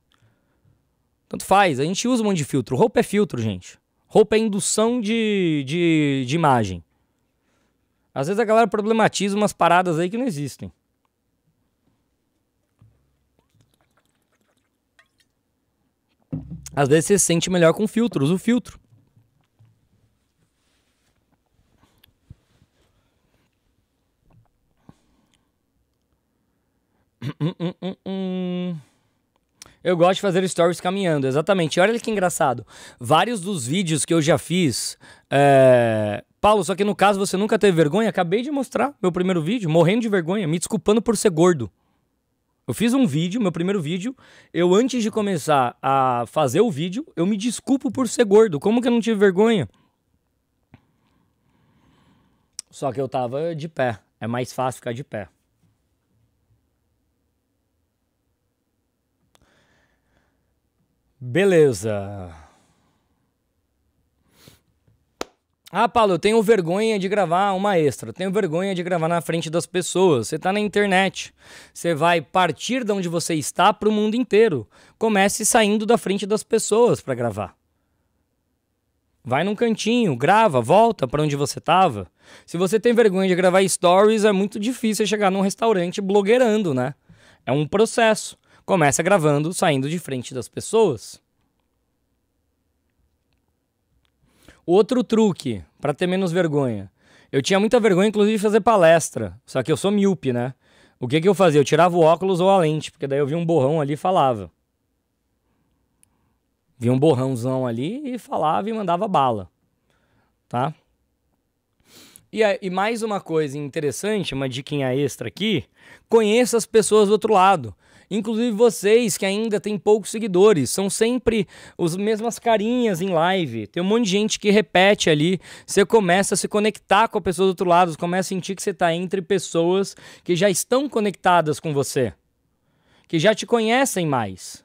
Tanto faz, a gente usa um monte de filtro. Roupa é filtro, gente. Roupa é indução de, de, de imagem. Às vezes a galera problematiza umas paradas aí que não existem. Às vezes você se sente melhor com filtros, o filtro. Hum, hum, hum, hum, eu gosto de fazer stories caminhando, exatamente. Olha que engraçado. Vários dos vídeos que eu já fiz. É... Paulo, só que no caso você nunca teve vergonha. Acabei de mostrar meu primeiro vídeo, morrendo de vergonha, me desculpando por ser gordo. Eu fiz um vídeo, meu primeiro vídeo. Eu, antes de começar a fazer o vídeo, eu me desculpo por ser gordo. Como que eu não tive vergonha? Só que eu tava de pé. É mais fácil ficar de pé. Beleza. Ah, Paulo, eu tenho vergonha de gravar uma extra. Eu tenho vergonha de gravar na frente das pessoas. Você está na internet. Você vai partir de onde você está para o mundo inteiro. Comece saindo da frente das pessoas para gravar. Vai num cantinho, grava, volta para onde você estava. Se você tem vergonha de gravar stories, é muito difícil chegar num restaurante blogueirando, né? É um processo. Começa gravando saindo de frente das pessoas. Outro truque para ter menos vergonha. Eu tinha muita vergonha, inclusive, de fazer palestra. Só que eu sou míope, né? O que, que eu fazia? Eu tirava o óculos ou a lente, porque daí eu via um borrão ali e falava. Via um borrãozão ali e falava e mandava bala. Tá? E, e mais uma coisa interessante, uma diquinha extra aqui: conheça as pessoas do outro lado. Inclusive vocês que ainda tem poucos seguidores, são sempre as mesmas carinhas em live. Tem um monte de gente que repete ali. Você começa a se conectar com a pessoa do outro lado, começa a sentir que você está entre pessoas que já estão conectadas com você, que já te conhecem mais.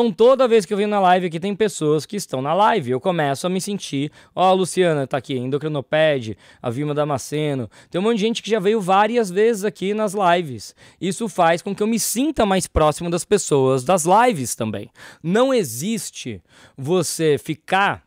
Então toda vez que eu venho na live aqui, tem pessoas que estão na live. Eu começo a me sentir, ó, oh, a Luciana tá aqui, endocrinoped, a Vilma Damasceno. Tem um monte de gente que já veio várias vezes aqui nas lives. Isso faz com que eu me sinta mais próximo das pessoas das lives também. Não existe você ficar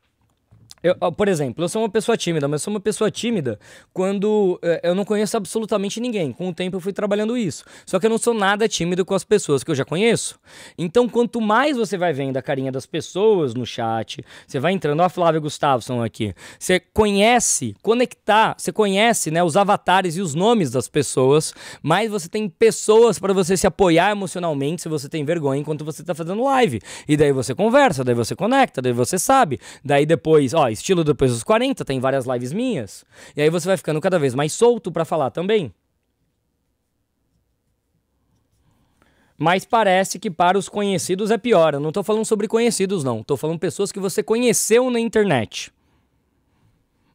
eu, por exemplo, eu sou uma pessoa tímida, mas sou uma pessoa tímida quando eh, eu não conheço absolutamente ninguém. Com o tempo eu fui trabalhando isso. Só que eu não sou nada tímido com as pessoas que eu já conheço. Então, quanto mais você vai vendo a carinha das pessoas no chat, você vai entrando, ó, a Flávia são aqui. Você conhece, conectar, você conhece, né, os avatares e os nomes das pessoas, mas você tem pessoas para você se apoiar emocionalmente se você tem vergonha enquanto você tá fazendo live. E daí você conversa, daí você conecta, daí você sabe. Daí depois, ó, estilo depois dos 40, tem várias lives minhas. E aí você vai ficando cada vez mais solto para falar também. Mas parece que para os conhecidos é pior. Eu não tô falando sobre conhecidos, não. Tô falando pessoas que você conheceu na internet.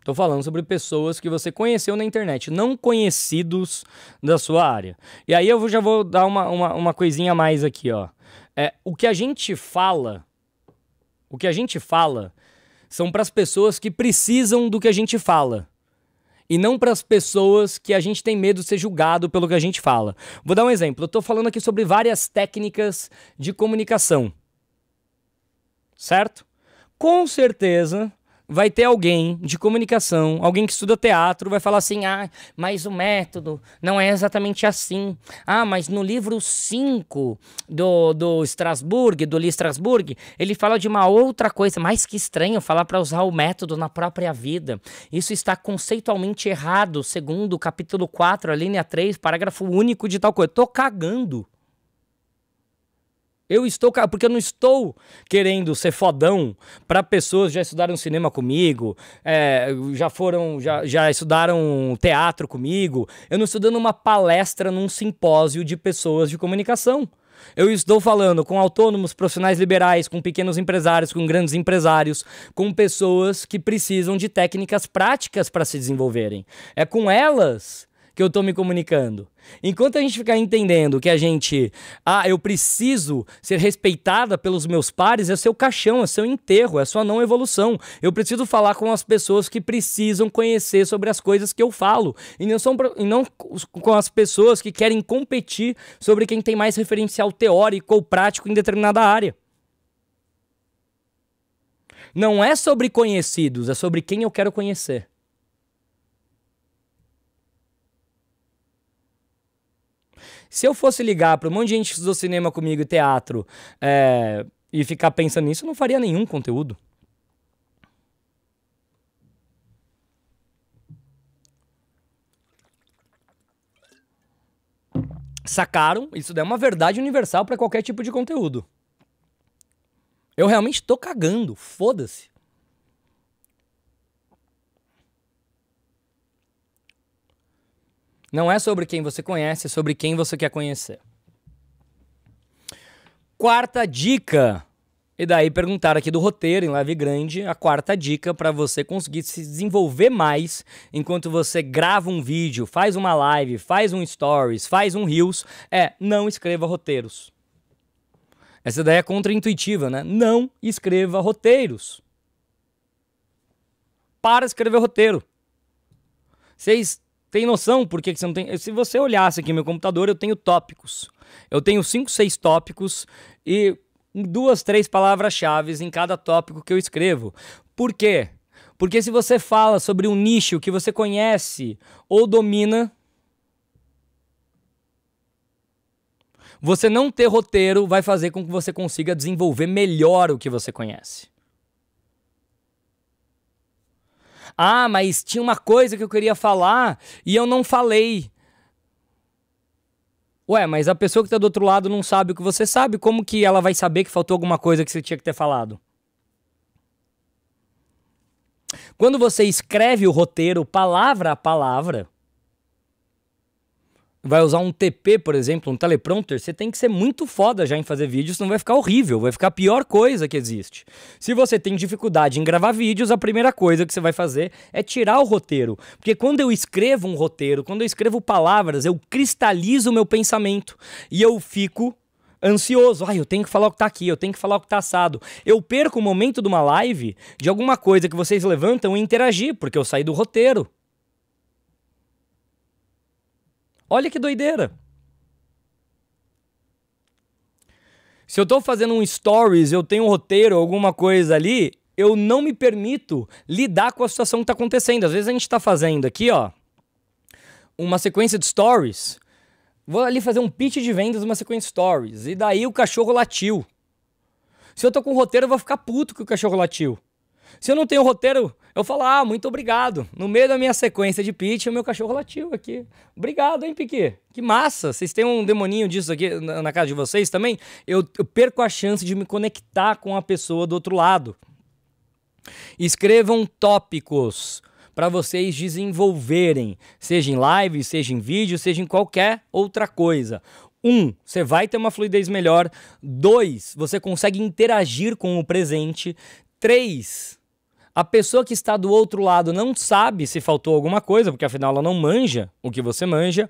Tô falando sobre pessoas que você conheceu na internet, não conhecidos da sua área. E aí eu já vou dar uma, uma, uma coisinha a mais aqui, ó. É, o que a gente fala, o que a gente fala são para as pessoas que precisam do que a gente fala. E não para as pessoas que a gente tem medo de ser julgado pelo que a gente fala. Vou dar um exemplo. Eu estou falando aqui sobre várias técnicas de comunicação. Certo? Com certeza, vai ter alguém de comunicação, alguém que estuda teatro, vai falar assim: ah, mas o método não é exatamente assim. Ah, mas no livro 5 do, do Strasbourg, do Lee Strasbourg, ele fala de uma outra coisa, mais que estranho falar para usar o método na própria vida. Isso está conceitualmente errado, segundo o capítulo 4, a linha 3, parágrafo único de tal coisa. Tô cagando. Eu estou, porque eu não estou querendo ser fodão para pessoas que já estudaram cinema comigo, é, já foram, já, já estudaram teatro comigo. Eu não estou dando uma palestra num simpósio de pessoas de comunicação. Eu estou falando com autônomos, profissionais liberais, com pequenos empresários, com grandes empresários, com pessoas que precisam de técnicas práticas para se desenvolverem. É com elas que eu estou me comunicando. Enquanto a gente ficar entendendo que a gente, ah, eu preciso ser respeitada pelos meus pares, é seu caixão, é seu enterro, é sua não evolução. Eu preciso falar com as pessoas que precisam conhecer sobre as coisas que eu falo. E não, são, e não com as pessoas que querem competir sobre quem tem mais referencial teórico ou prático em determinada área. Não é sobre conhecidos, é sobre quem eu quero conhecer. Se eu fosse ligar para um monte de gente que estudou cinema comigo e teatro é, e ficar pensando nisso, eu não faria nenhum conteúdo. Sacaram? Isso daí é uma verdade universal para qualquer tipo de conteúdo. Eu realmente tô cagando, foda-se. Não é sobre quem você conhece, é sobre quem você quer conhecer. Quarta dica. E daí perguntaram aqui do roteiro em Live Grande, a quarta dica para você conseguir se desenvolver mais enquanto você grava um vídeo, faz uma live, faz um stories, faz um reels, é não escreva roteiros. Essa ideia é contraintuitiva, né? Não escreva roteiros. Para escrever roteiro. Vocês tem noção por que, que você não tem? Se você olhasse aqui no meu computador, eu tenho tópicos. Eu tenho 5, 6 tópicos e duas, três palavras-chave em cada tópico que eu escrevo. Por quê? Porque se você fala sobre um nicho que você conhece ou domina, você não ter roteiro vai fazer com que você consiga desenvolver melhor o que você conhece. Ah, mas tinha uma coisa que eu queria falar e eu não falei. Ué, mas a pessoa que está do outro lado não sabe o que você sabe, como que ela vai saber que faltou alguma coisa que você tinha que ter falado? Quando você escreve o roteiro palavra a palavra, vai usar um TP, por exemplo, um teleprompter, você tem que ser muito foda já em fazer vídeos, senão vai ficar horrível, vai ficar a pior coisa que existe. Se você tem dificuldade em gravar vídeos, a primeira coisa que você vai fazer é tirar o roteiro. Porque quando eu escrevo um roteiro, quando eu escrevo palavras, eu cristalizo o meu pensamento e eu fico ansioso. Ai, eu tenho que falar o que tá aqui, eu tenho que falar o que tá assado. Eu perco o momento de uma live, de alguma coisa que vocês levantam e interagir, porque eu saí do roteiro. Olha que doideira. Se eu estou fazendo um stories, eu tenho um roteiro, alguma coisa ali, eu não me permito lidar com a situação que está acontecendo. Às vezes a gente está fazendo aqui, ó, uma sequência de stories. Vou ali fazer um pitch de vendas, uma sequência de stories. E daí o cachorro latiu. Se eu tô com roteiro, eu vou ficar puto que o cachorro latiu. Se eu não tenho roteiro, eu falo, ah, muito obrigado. No meio da minha sequência de pitch, o meu cachorro latiu aqui. Obrigado, hein, Piqui? Que massa! Vocês têm um demoninho disso aqui na, casa de vocês também? Eu, eu perco a chance de me conectar com a pessoa do outro lado. Escrevam tópicos para vocês desenvolverem, seja em live, seja em vídeo, seja em qualquer outra coisa. Um, você vai ter uma fluidez melhor. Dois, você consegue interagir com o presente. Três, a pessoa que está do outro lado não sabe se faltou alguma coisa, porque afinal ela não manja o que você manja.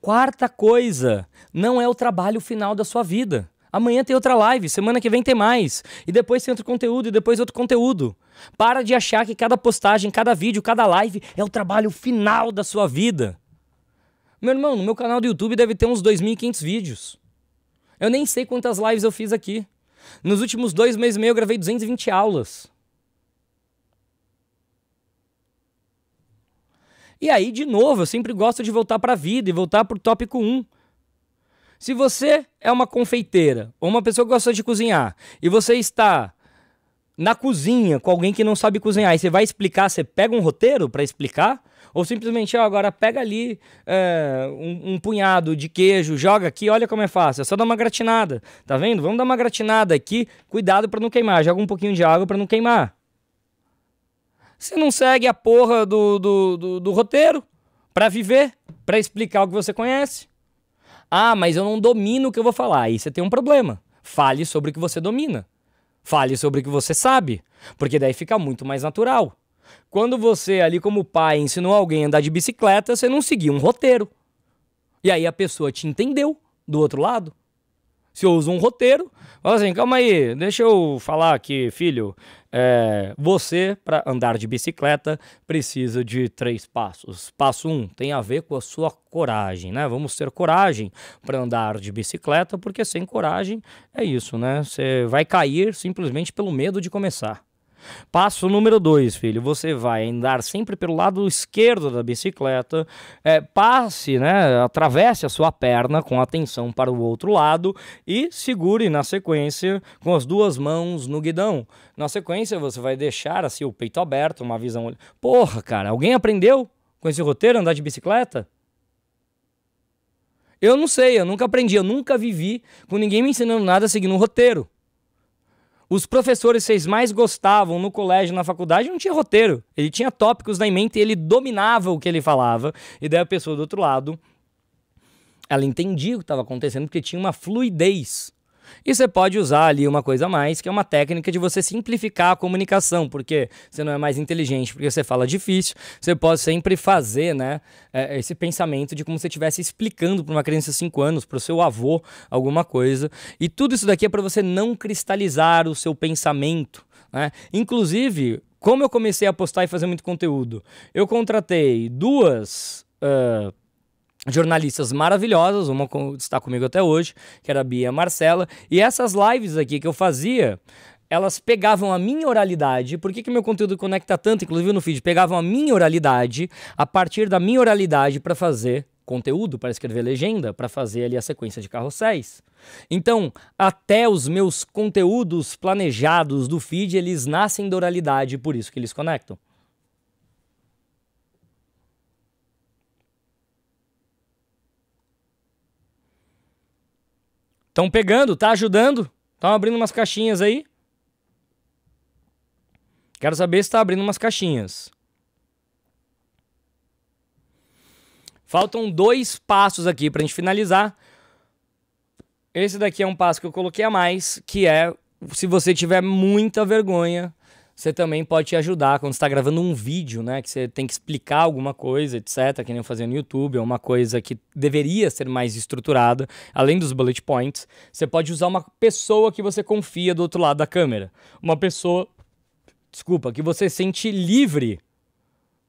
Quarta coisa, não é o trabalho final da sua vida. Amanhã tem outra live, semana que vem tem mais. E depois tem outro conteúdo, e depois outro conteúdo. Para de achar que cada postagem, cada vídeo, cada live é o trabalho final da sua vida. Meu irmão, no meu canal do YouTube deve ter uns 2.500 vídeos. Eu nem sei quantas lives eu fiz aqui. Nos últimos dois meses e meio eu gravei 220 aulas. E aí, de novo, eu sempre gosto de voltar para a vida e voltar para o tópico 1. Se você é uma confeiteira ou uma pessoa que gosta de cozinhar e você está na cozinha com alguém que não sabe cozinhar e você vai explicar, você pega um roteiro para explicar? Ou simplesmente, ó, agora pega ali é, um, um, punhado de queijo, joga aqui, olha como é fácil. É só dar uma gratinada, tá vendo? Vamos dar uma gratinada aqui, cuidado para não queimar. Joga um pouquinho de água para não queimar. Você não segue a porra do, do, do, do roteiro para viver, para explicar o que você conhece. Ah, mas eu não domino o que eu vou falar. Aí você tem um problema. Fale sobre o que você domina. Fale sobre o que você sabe, porque daí fica muito mais natural. Quando você, ali como pai, ensinou alguém a andar de bicicleta, você não seguiu um roteiro. E aí a pessoa te entendeu do outro lado se usa um roteiro. Fala assim, calma aí, deixa eu falar aqui, filho. É, você, para andar de bicicleta, precisa de três passos. Passo um tem a ver com a sua coragem, né? Vamos ter coragem para andar de bicicleta, porque sem coragem é isso, né? Você vai cair simplesmente pelo medo de começar. Passo número dois, filho, você vai andar sempre pelo lado esquerdo da bicicleta, é, passe, né, atravesse a sua perna com atenção para o outro lado e segure na sequência com as duas mãos no guidão. Na sequência, você vai deixar assim o peito aberto, uma visão. Porra, cara, alguém aprendeu com esse roteiro andar de bicicleta? Eu não sei, eu nunca aprendi, eu nunca vivi com ninguém me ensinando nada seguindo um roteiro. Os professores que vocês mais gostavam no colégio, na faculdade, não tinha roteiro. Ele tinha tópicos na mente e ele dominava o que ele falava. E daí a pessoa do outro lado, ela entendia o que estava acontecendo porque tinha uma fluidez e você pode usar ali uma coisa a mais, que é uma técnica de você simplificar a comunicação, porque você não é mais inteligente, porque você fala difícil, você pode sempre fazer, né, é, esse pensamento de como se estivesse explicando para uma criança de 5 anos, para o seu avô, alguma coisa. E tudo isso daqui é para você não cristalizar o seu pensamento. Né? Inclusive, como eu comecei a postar e fazer muito conteúdo, eu contratei duas. Uh, jornalistas maravilhosas, uma está comigo até hoje, que era a Bia Marcela, e essas lives aqui que eu fazia, elas pegavam a minha oralidade, por que, que meu conteúdo conecta tanto, inclusive no feed, pegavam a minha oralidade, a partir da minha oralidade para fazer conteúdo, para escrever legenda, para fazer ali a sequência de carrosséis. Então, até os meus conteúdos planejados do feed, eles nascem da oralidade, por isso que eles conectam. Estão pegando, tá ajudando? Estão abrindo umas caixinhas aí? Quero saber se tá abrindo umas caixinhas. Faltam dois passos aqui para a gente finalizar. Esse daqui é um passo que eu coloquei a mais, que é se você tiver muita vergonha você também pode te ajudar quando está gravando um vídeo, né? Que você tem que explicar alguma coisa, etc. Que nem eu fazia no YouTube, é uma coisa que deveria ser mais estruturada, além dos bullet points. Você pode usar uma pessoa que você confia do outro lado da câmera, uma pessoa, desculpa, que você sente livre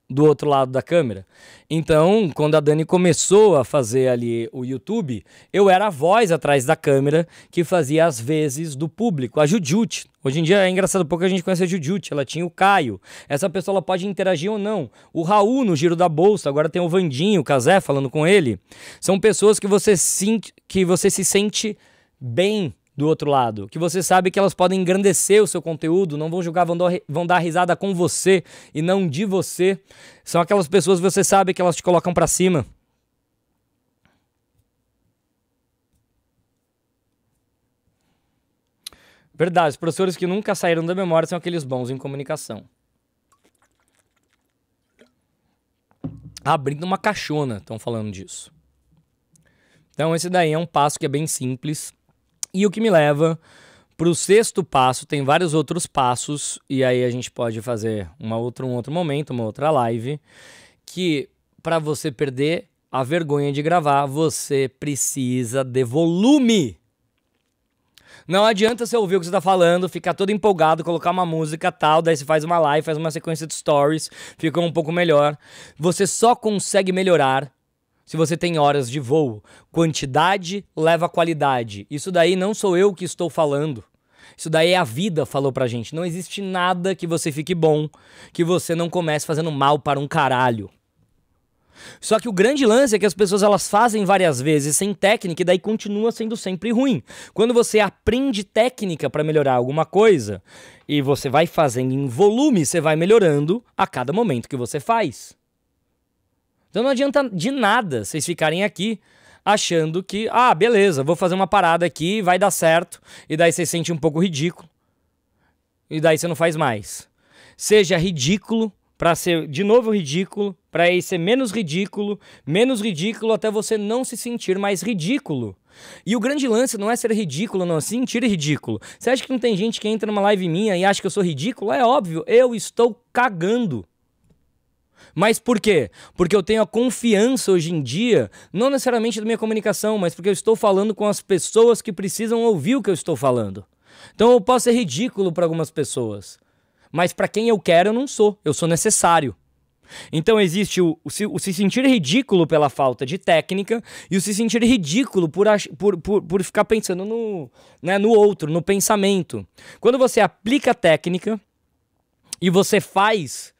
do outro lado da câmera. Então, quando a Dani começou a fazer ali o YouTube, eu era a voz atrás da câmera que fazia as vezes do público, a Jujute. Hoje em dia é engraçado, a gente conhece a Jujute, ela tinha o Caio. Essa pessoa ela pode interagir ou não. O Raul no Giro da Bolsa, agora tem o Vandinho, o Casé falando com ele. São pessoas que você, se, que você se sente bem do outro lado, que você sabe que elas podem engrandecer o seu conteúdo, não vão julgar, vão dar, vão dar risada com você e não de você. São aquelas pessoas que você sabe que elas te colocam para cima. Verdade, os professores que nunca saíram da memória são aqueles bons em comunicação. Abrindo uma caixona, estão falando disso. Então, esse daí é um passo que é bem simples e o que me leva para o sexto passo, tem vários outros passos, e aí a gente pode fazer uma outra, um outro momento, uma outra live, que para você perder a vergonha de gravar, você precisa de volume. Não adianta você ouvir o que você está falando, ficar todo empolgado, colocar uma música tal, daí você faz uma live, faz uma sequência de stories, fica um pouco melhor. Você só consegue melhorar se você tem horas de voo. Quantidade leva qualidade. Isso daí não sou eu que estou falando. Isso daí é a vida falou pra gente. Não existe nada que você fique bom, que você não comece fazendo mal para um caralho. Só que o grande lance é que as pessoas elas fazem várias vezes sem técnica e daí continua sendo sempre ruim. Quando você aprende técnica para melhorar alguma coisa e você vai fazendo em volume, você vai melhorando a cada momento que você faz. Então não adianta de nada vocês ficarem aqui achando que, ah, beleza, vou fazer uma parada aqui, vai dar certo, e daí você sente um pouco ridículo, e daí você não faz mais. Seja ridículo para ser de novo ridículo, para aí ser menos ridículo, menos ridículo até você não se sentir mais ridículo. E o grande lance não é ser ridículo, não, é sentir ridículo. Você acha que não tem gente que entra numa live minha e acha que eu sou ridículo? É óbvio, eu estou cagando. Mas por quê? Porque eu tenho a confiança hoje em dia, não necessariamente da minha comunicação, mas porque eu estou falando com as pessoas que precisam ouvir o que eu estou falando. Então eu posso ser ridículo para algumas pessoas, mas para quem eu quero eu não sou, eu sou necessário. Então existe o, o, se, o, se, sentir ridículo pela falta de técnica e o se sentir ridículo por, ach, por, por, por ficar pensando no, né, no outro, no pensamento. Quando você aplica a técnica e você faz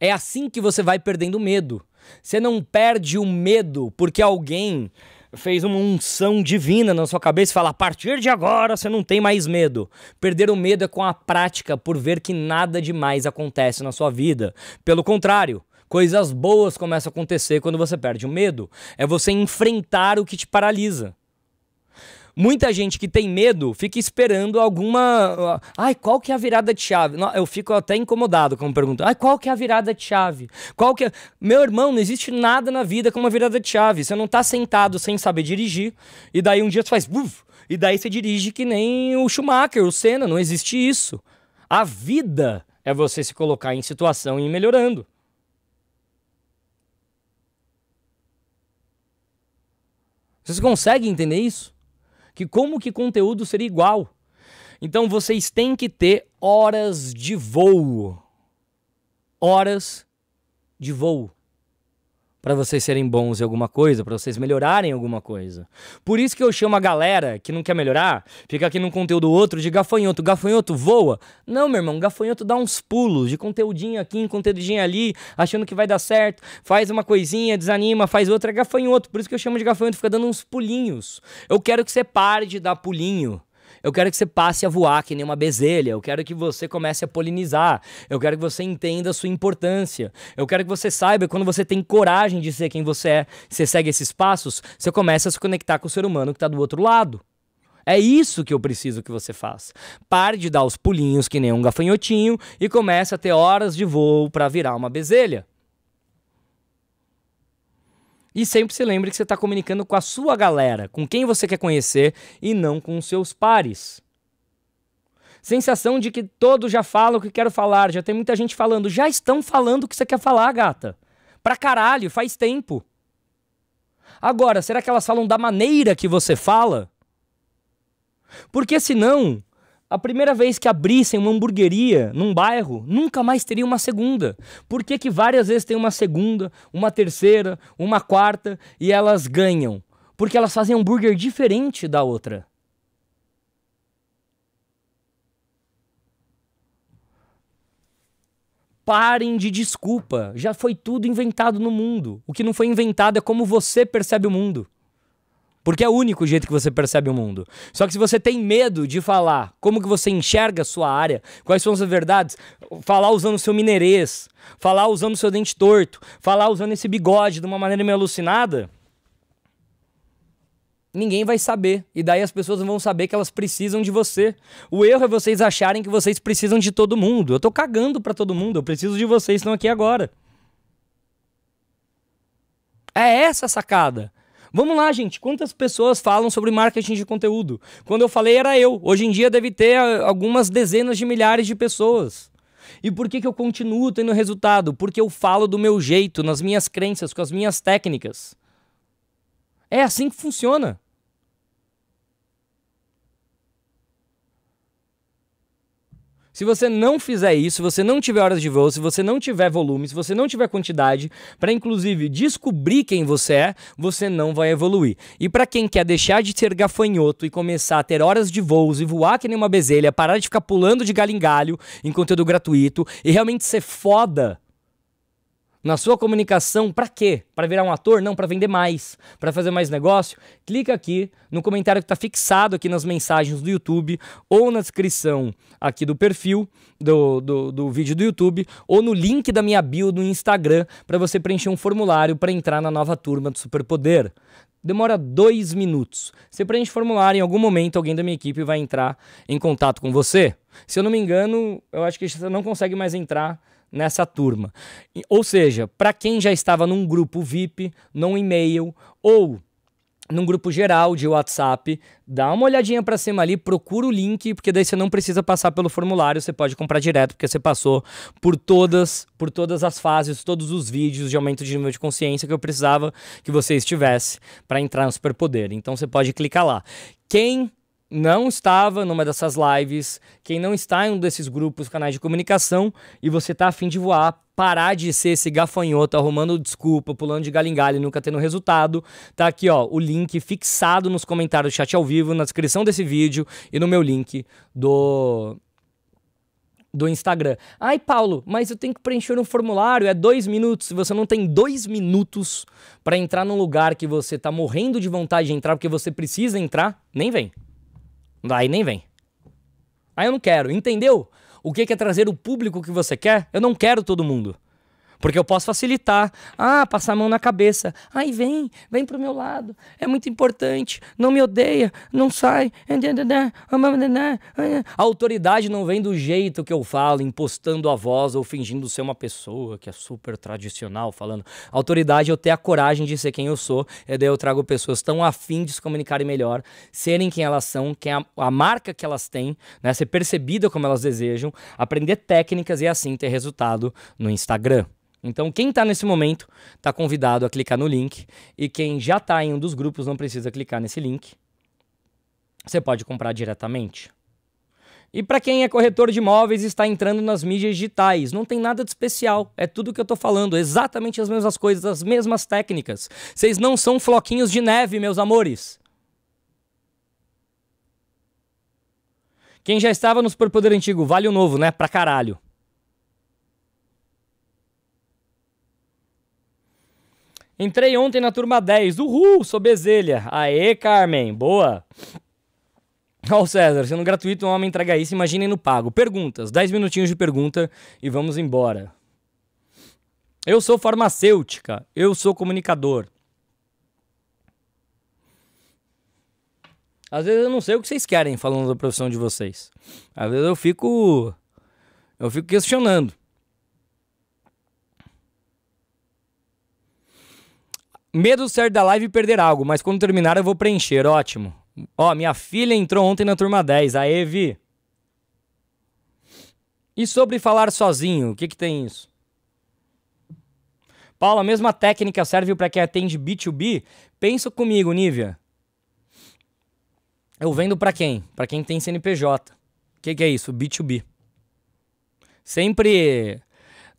é assim que você vai perdendo medo. Você não perde o medo porque alguém fez uma unção divina na sua cabeça e fala: a partir de agora você não tem mais medo. Perder o medo é com a prática por ver que nada demais acontece na sua vida. Pelo contrário, coisas boas começam a acontecer quando você perde o medo. É você enfrentar o que te paralisa muita gente que tem medo fica esperando alguma. Ai, qual que é a virada de chave? Eu fico até incomodado com quando pergunta. Ai, qual que é a virada de chave? Qual que é... Meu irmão, não existe nada na vida como uma virada de chave. Você não tá sentado sem saber dirigir, e daí um dia você faz. buf. e daí você dirige que nem o Schumacher, o Senna. Não existe isso. A vida é você se colocar em situação e ir melhorando. Vocês conseguem entender isso? que como que conteúdo seria igual. Então vocês têm que ter horas de voo. Horas de voo para vocês serem bons em alguma coisa, para vocês melhorarem alguma coisa. Por isso que eu chamo a galera que não quer melhorar, fica aqui num conteúdo outro de gafanhoto, gafanhoto voa. Não, meu irmão, gafanhoto dá uns pulos de conteúdinho aqui, conteúdinho ali, achando que vai dar certo, faz uma coisinha, desanima, faz outra, é gafanhoto. Por isso que eu chamo de gafanhoto, fica dando uns pulinhos. Eu quero que você pare de dar pulinho. Eu quero que você passe a voar que nem uma bezelha. Eu quero que você comece a polinizar. Eu quero que você entenda a sua importância. Eu quero que você saiba quando você tem coragem de ser quem você é, você segue esses passos, você começa a se conectar com o ser humano que está do outro lado. É isso que eu preciso que você faça. Pare de dar os pulinhos que nem um gafanhotinho e comece a ter horas de voo para virar uma bezelha. E sempre se lembre que você está comunicando com a sua galera, com quem você quer conhecer e não com os seus pares. Sensação de que todos já falam o que quero falar, já tem muita gente falando. Já estão falando o que você quer falar, gata. Pra caralho, faz tempo. Agora, será que elas falam da maneira que você fala? Porque senão, a primeira vez que abrissem uma hamburgueria num bairro, nunca mais teria uma segunda. Por que, que várias vezes tem uma segunda, uma terceira, uma quarta e elas ganham? Porque elas fazem hambúrguer diferente da outra. parem de desculpa. Já foi tudo inventado no mundo. O que não foi inventado é como você percebe o mundo. Porque é o único jeito que você percebe o mundo. Só que se você tem medo de falar como que você enxerga a sua área, quais são as verdades, falar usando o seu mineirês, falar usando o seu dente torto, falar usando esse bigode de uma maneira meio alucinada, ninguém vai saber. E daí as pessoas vão saber que elas precisam de você. O erro é vocês acharem que vocês precisam de todo mundo. Eu tô cagando para todo mundo, eu preciso de vocês, estão aqui agora. É essa a sacada. Vamos lá, gente. Quantas pessoas falam sobre marketing de conteúdo? Quando eu falei, era eu. Hoje em dia deve ter ah, algumas dezenas de milhares de pessoas. E por que, que eu continuo tendo resultado? Porque eu falo do meu jeito, nas minhas crenças, com as minhas técnicas. É assim que funciona. Se você não fizer isso, se você não tiver horas de voo, se você não tiver volume, se você não tiver quantidade, para inclusive descobrir quem você é, você não vai evoluir. E para quem quer deixar de ser gafanhoto e começar a ter horas de voos e voar que nem uma bezelha, parar de ficar pulando de galho em galho em conteúdo gratuito e realmente ser foda na sua comunicação, para quê? Para virar um ator? Não, para vender mais, para fazer mais negócio? Clica aqui no comentário que está fixado aqui nas mensagens do YouTube ou na descrição aqui do perfil do, do, do vídeo do YouTube ou no link da minha bio no Instagram para você preencher um formulário para entrar na nova turma do Superpoder. Demora dois minutos. Você preenche o formulário, em algum momento alguém da minha equipe vai entrar em contato com você. Se eu não me engano, eu acho que você não consegue mais entrar nessa turma. Ou seja, para quem já estava num grupo VIP, num e-mail ou num grupo geral de WhatsApp, dá uma olhadinha para cima ali, procura o link, porque daí você não precisa passar pelo formulário, você pode comprar direto, porque você passou por todas, por todas as fases, todos os vídeos de aumento de nível de consciência que eu precisava que você estivesse para entrar no superpoder. Então você pode clicar lá. Quem não estava numa dessas lives, quem não está em um desses grupos, canais de comunicação, e você tá afim de voar, parar de ser esse gafanhoto arrumando desculpa, pulando de galho e nunca tendo resultado, tá aqui ó, o link fixado nos comentários do chat ao vivo, na descrição desse vídeo e no meu link do do Instagram. Ai, Paulo, mas eu tenho que preencher um formulário, é dois minutos. Se você não tem dois minutos para entrar num lugar que você tá morrendo de vontade de entrar porque você precisa entrar, nem vem. Aí nem vem. Aí eu não quero. Entendeu? O que é trazer o público que você quer? Eu não quero todo mundo. Porque eu posso facilitar. Ah, passar a mão na cabeça. Ai, vem, vem pro meu lado. É muito importante. Não me odeia, não sai. A autoridade não vem do jeito que eu falo, impostando a voz ou fingindo ser uma pessoa que é super tradicional falando. A autoridade é eu ter a coragem de ser quem eu sou. E é daí eu trago pessoas tão afim de se comunicarem melhor, serem quem elas são, quem é a, a marca que elas têm, né? Ser percebida como elas desejam, aprender técnicas e assim ter resultado no Instagram. Então, quem está nesse momento está convidado a clicar no link. E quem já está em um dos grupos não precisa clicar nesse link. Você pode comprar diretamente. E para quem é corretor de imóveis está entrando nas mídias digitais, não tem nada de especial. É tudo que eu estou falando, exatamente as mesmas coisas, as mesmas técnicas. Vocês não são floquinhos de neve, meus amores. Quem já estava no poder Antigo, vale o novo, né? Pra caralho. Entrei ontem na turma 10. Uhul, sou Bezelha. Aê, Carmen. Boa. Ó, oh, César, sendo gratuito, um homem entrega isso. Imaginem no pago. Perguntas. 10 minutinhos de pergunta e vamos embora. Eu sou farmacêutica. Eu sou comunicador. Às vezes eu não sei o que vocês querem falando da profissão de vocês. Às vezes eu fico. Eu fico questionando. Medo certo da live e perder algo, mas quando terminar eu vou preencher, ótimo. Ó, minha filha entrou ontem na turma 10, a Evi. E sobre falar sozinho, o que, que tem isso? Paula, a mesma técnica serve para quem atende B2B? Pensa comigo, Nívia. Eu vendo para quem? Para quem tem CNPJ. O que, que é isso? B2B. Sempre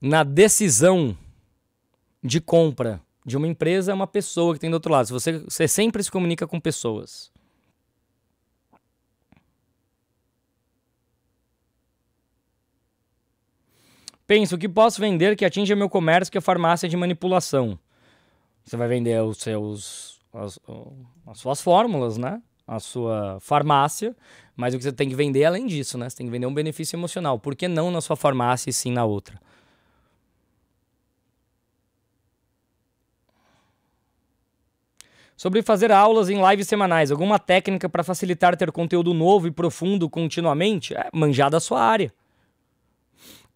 na decisão de compra de uma empresa é uma pessoa que tem do outro lado. Você, você sempre se comunica com pessoas. Penso, o que posso vender que atinja meu comércio, que é farmácia de manipulação? Você vai vender os seus, as, as suas fórmulas, né? A sua farmácia, mas o que você tem que vender é além disso, né? Você tem que vender um benefício emocional. Por que não na sua farmácia e sim na outra? sobre fazer aulas em lives semanais. Alguma técnica para facilitar ter conteúdo novo e profundo continuamente? É, manjar da sua área.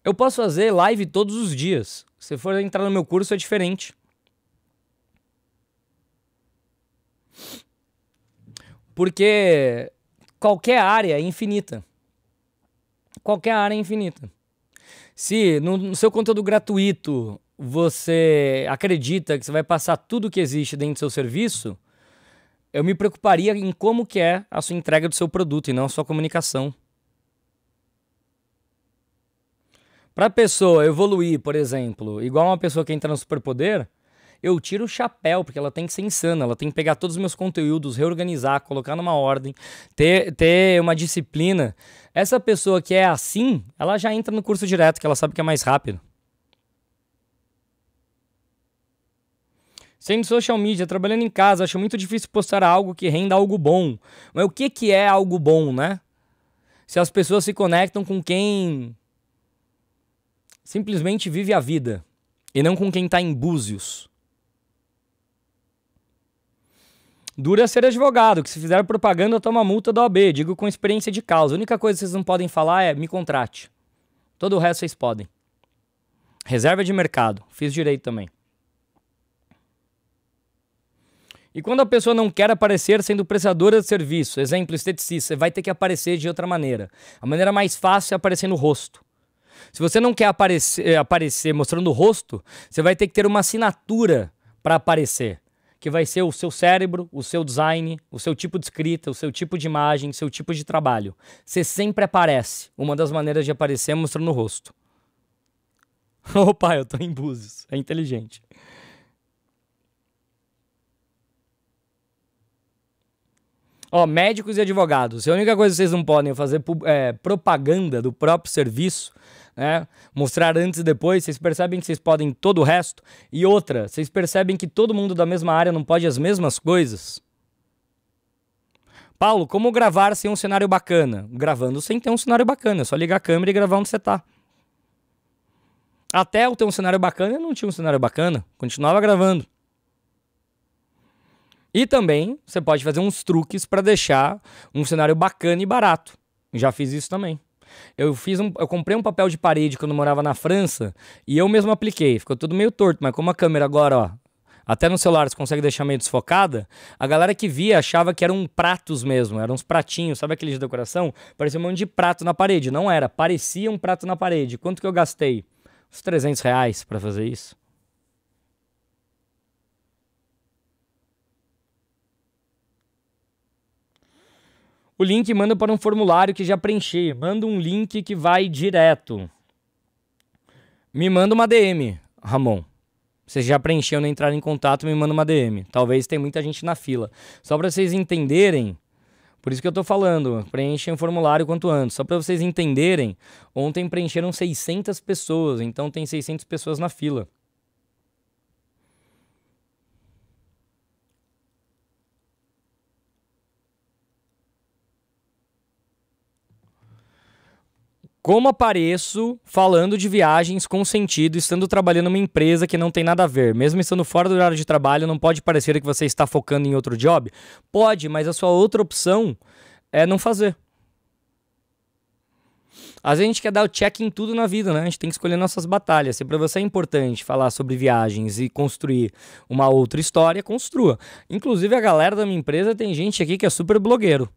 Eu posso fazer live todos os dias. Se for entrar no meu curso, é diferente. Porque qualquer área é infinita. Qualquer área é infinita. Se no, no seu conteúdo gratuito você acredita que você vai passar tudo que existe dentro do seu serviço, eu me preocuparia em como que é a sua entrega do seu produto e não a sua comunicação. Para a pessoa evoluir, por exemplo, igual uma pessoa que entra no superpoder, eu tiro o chapéu, porque ela tem que ser insana, ela tem que pegar todos os meus conteúdos, reorganizar, colocar numa ordem, ter, ter uma disciplina. Essa pessoa que é assim, ela já entra no curso direto, que ela sabe que é mais rápido. Sendo social media, trabalhando em casa, acho muito difícil postar algo que renda algo bom. Mas o que, que é algo bom, né? Se as pessoas se conectam com quem simplesmente vive a vida e não com quem está em búzios. Dura é ser advogado, que se fizer propaganda toma multa da OAB, digo com experiência de causa. A única coisa que vocês não podem falar é me contrate. Todo o resto vocês podem. Reserva de mercado, fiz direito também. E quando a pessoa não quer aparecer sendo prestadora de serviço, exemplo, esteticista, você vai ter que aparecer de outra maneira. A maneira mais fácil é aparecer no rosto. Se você não quer aparecer, eh, aparecer mostrando o rosto, você vai ter que ter uma assinatura para aparecer, que vai ser o seu cérebro, o seu design, o seu tipo de escrita, o seu tipo de imagem, o seu tipo de trabalho. Você sempre aparece. Uma das maneiras de aparecer é mostrando o rosto. <laughs> Opa, eu tô em buses. É inteligente. Ó, médicos e advogados, se a única coisa que vocês não podem fazer é propaganda do próprio serviço, né? Mostrar antes e depois, vocês percebem que vocês podem todo o resto. E outra, vocês percebem que todo mundo da mesma área não pode as mesmas coisas. Paulo, como gravar sem um cenário bacana? Gravando sem ter um cenário bacana, é só ligar a câmera e gravar onde você tá. Até eu ter um cenário bacana, eu não tinha um cenário bacana, continuava gravando. E também você pode fazer uns truques para deixar um cenário bacana e barato. Já fiz isso também. Eu fiz um, eu comprei um papel de parede quando morava na França e eu mesmo apliquei. Ficou tudo meio torto, mas como a câmera agora, ó, até no celular você consegue deixar meio desfocada, a galera que via achava que eram pratos mesmo, eram uns pratinhos, sabe aqueles de decoração? Parecia um monte de prato na parede. Não era, parecia um prato na parede. Quanto que eu gastei? Uns 300 reais para fazer isso. o link manda para um formulário que já preenchi. Manda um link que vai direto. Me manda uma DM, Ramon. Você já preencheu não entrar em contato, me manda uma DM. Talvez tenha muita gente na fila. Só para vocês entenderem, por isso que eu estou falando, preenchem o formulário quanto antes. Só para vocês entenderem, ontem preencheram 600 pessoas, então tem 600 pessoas na fila. Como apareço falando de viagens com sentido, estando trabalhando numa empresa que não tem nada a ver? Mesmo estando fora do horário de trabalho, não pode parecer que você está focando em outro job? Pode, mas a sua outra opção é não fazer. Às vezes a gente quer dar o check em tudo na vida, né? A gente tem que escolher nossas batalhas. Se para você é importante falar sobre viagens e construir uma outra história, construa. Inclusive, a galera da minha empresa tem gente aqui que é super blogueiro.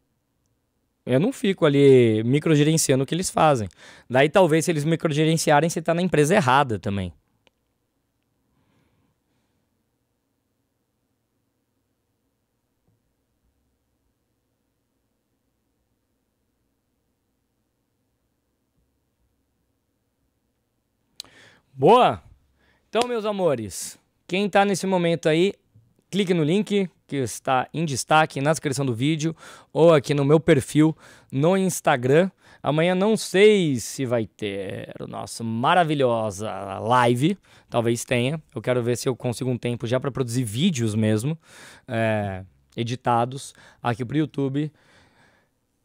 Eu não fico ali microgerenciando o que eles fazem. Daí talvez se eles microgerenciarem, você tá na empresa errada também. Boa! Então, meus amores, quem está nesse momento aí, clique no link, que está em destaque na descrição do vídeo ou aqui no meu perfil no Instagram. Amanhã não sei se vai ter o nosso maravilhosa live, talvez tenha. Eu quero ver se eu consigo um tempo já para produzir vídeos mesmo, é, editados aqui para o YouTube.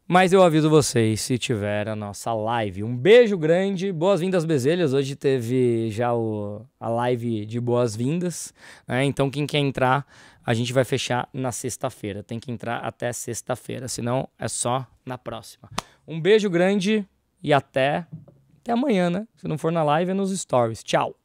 Mas eu aviso vocês se tiver a nossa live. Um beijo grande, boas-vindas Bezelhas. Hoje teve já o, a live de boas-vindas, né? Então quem quer entrar a gente vai fechar na sexta-feira. Tem que entrar até sexta-feira, senão é só na próxima. Um beijo grande e até até amanhã, né? Se não for na live, é nos stories. Tchau.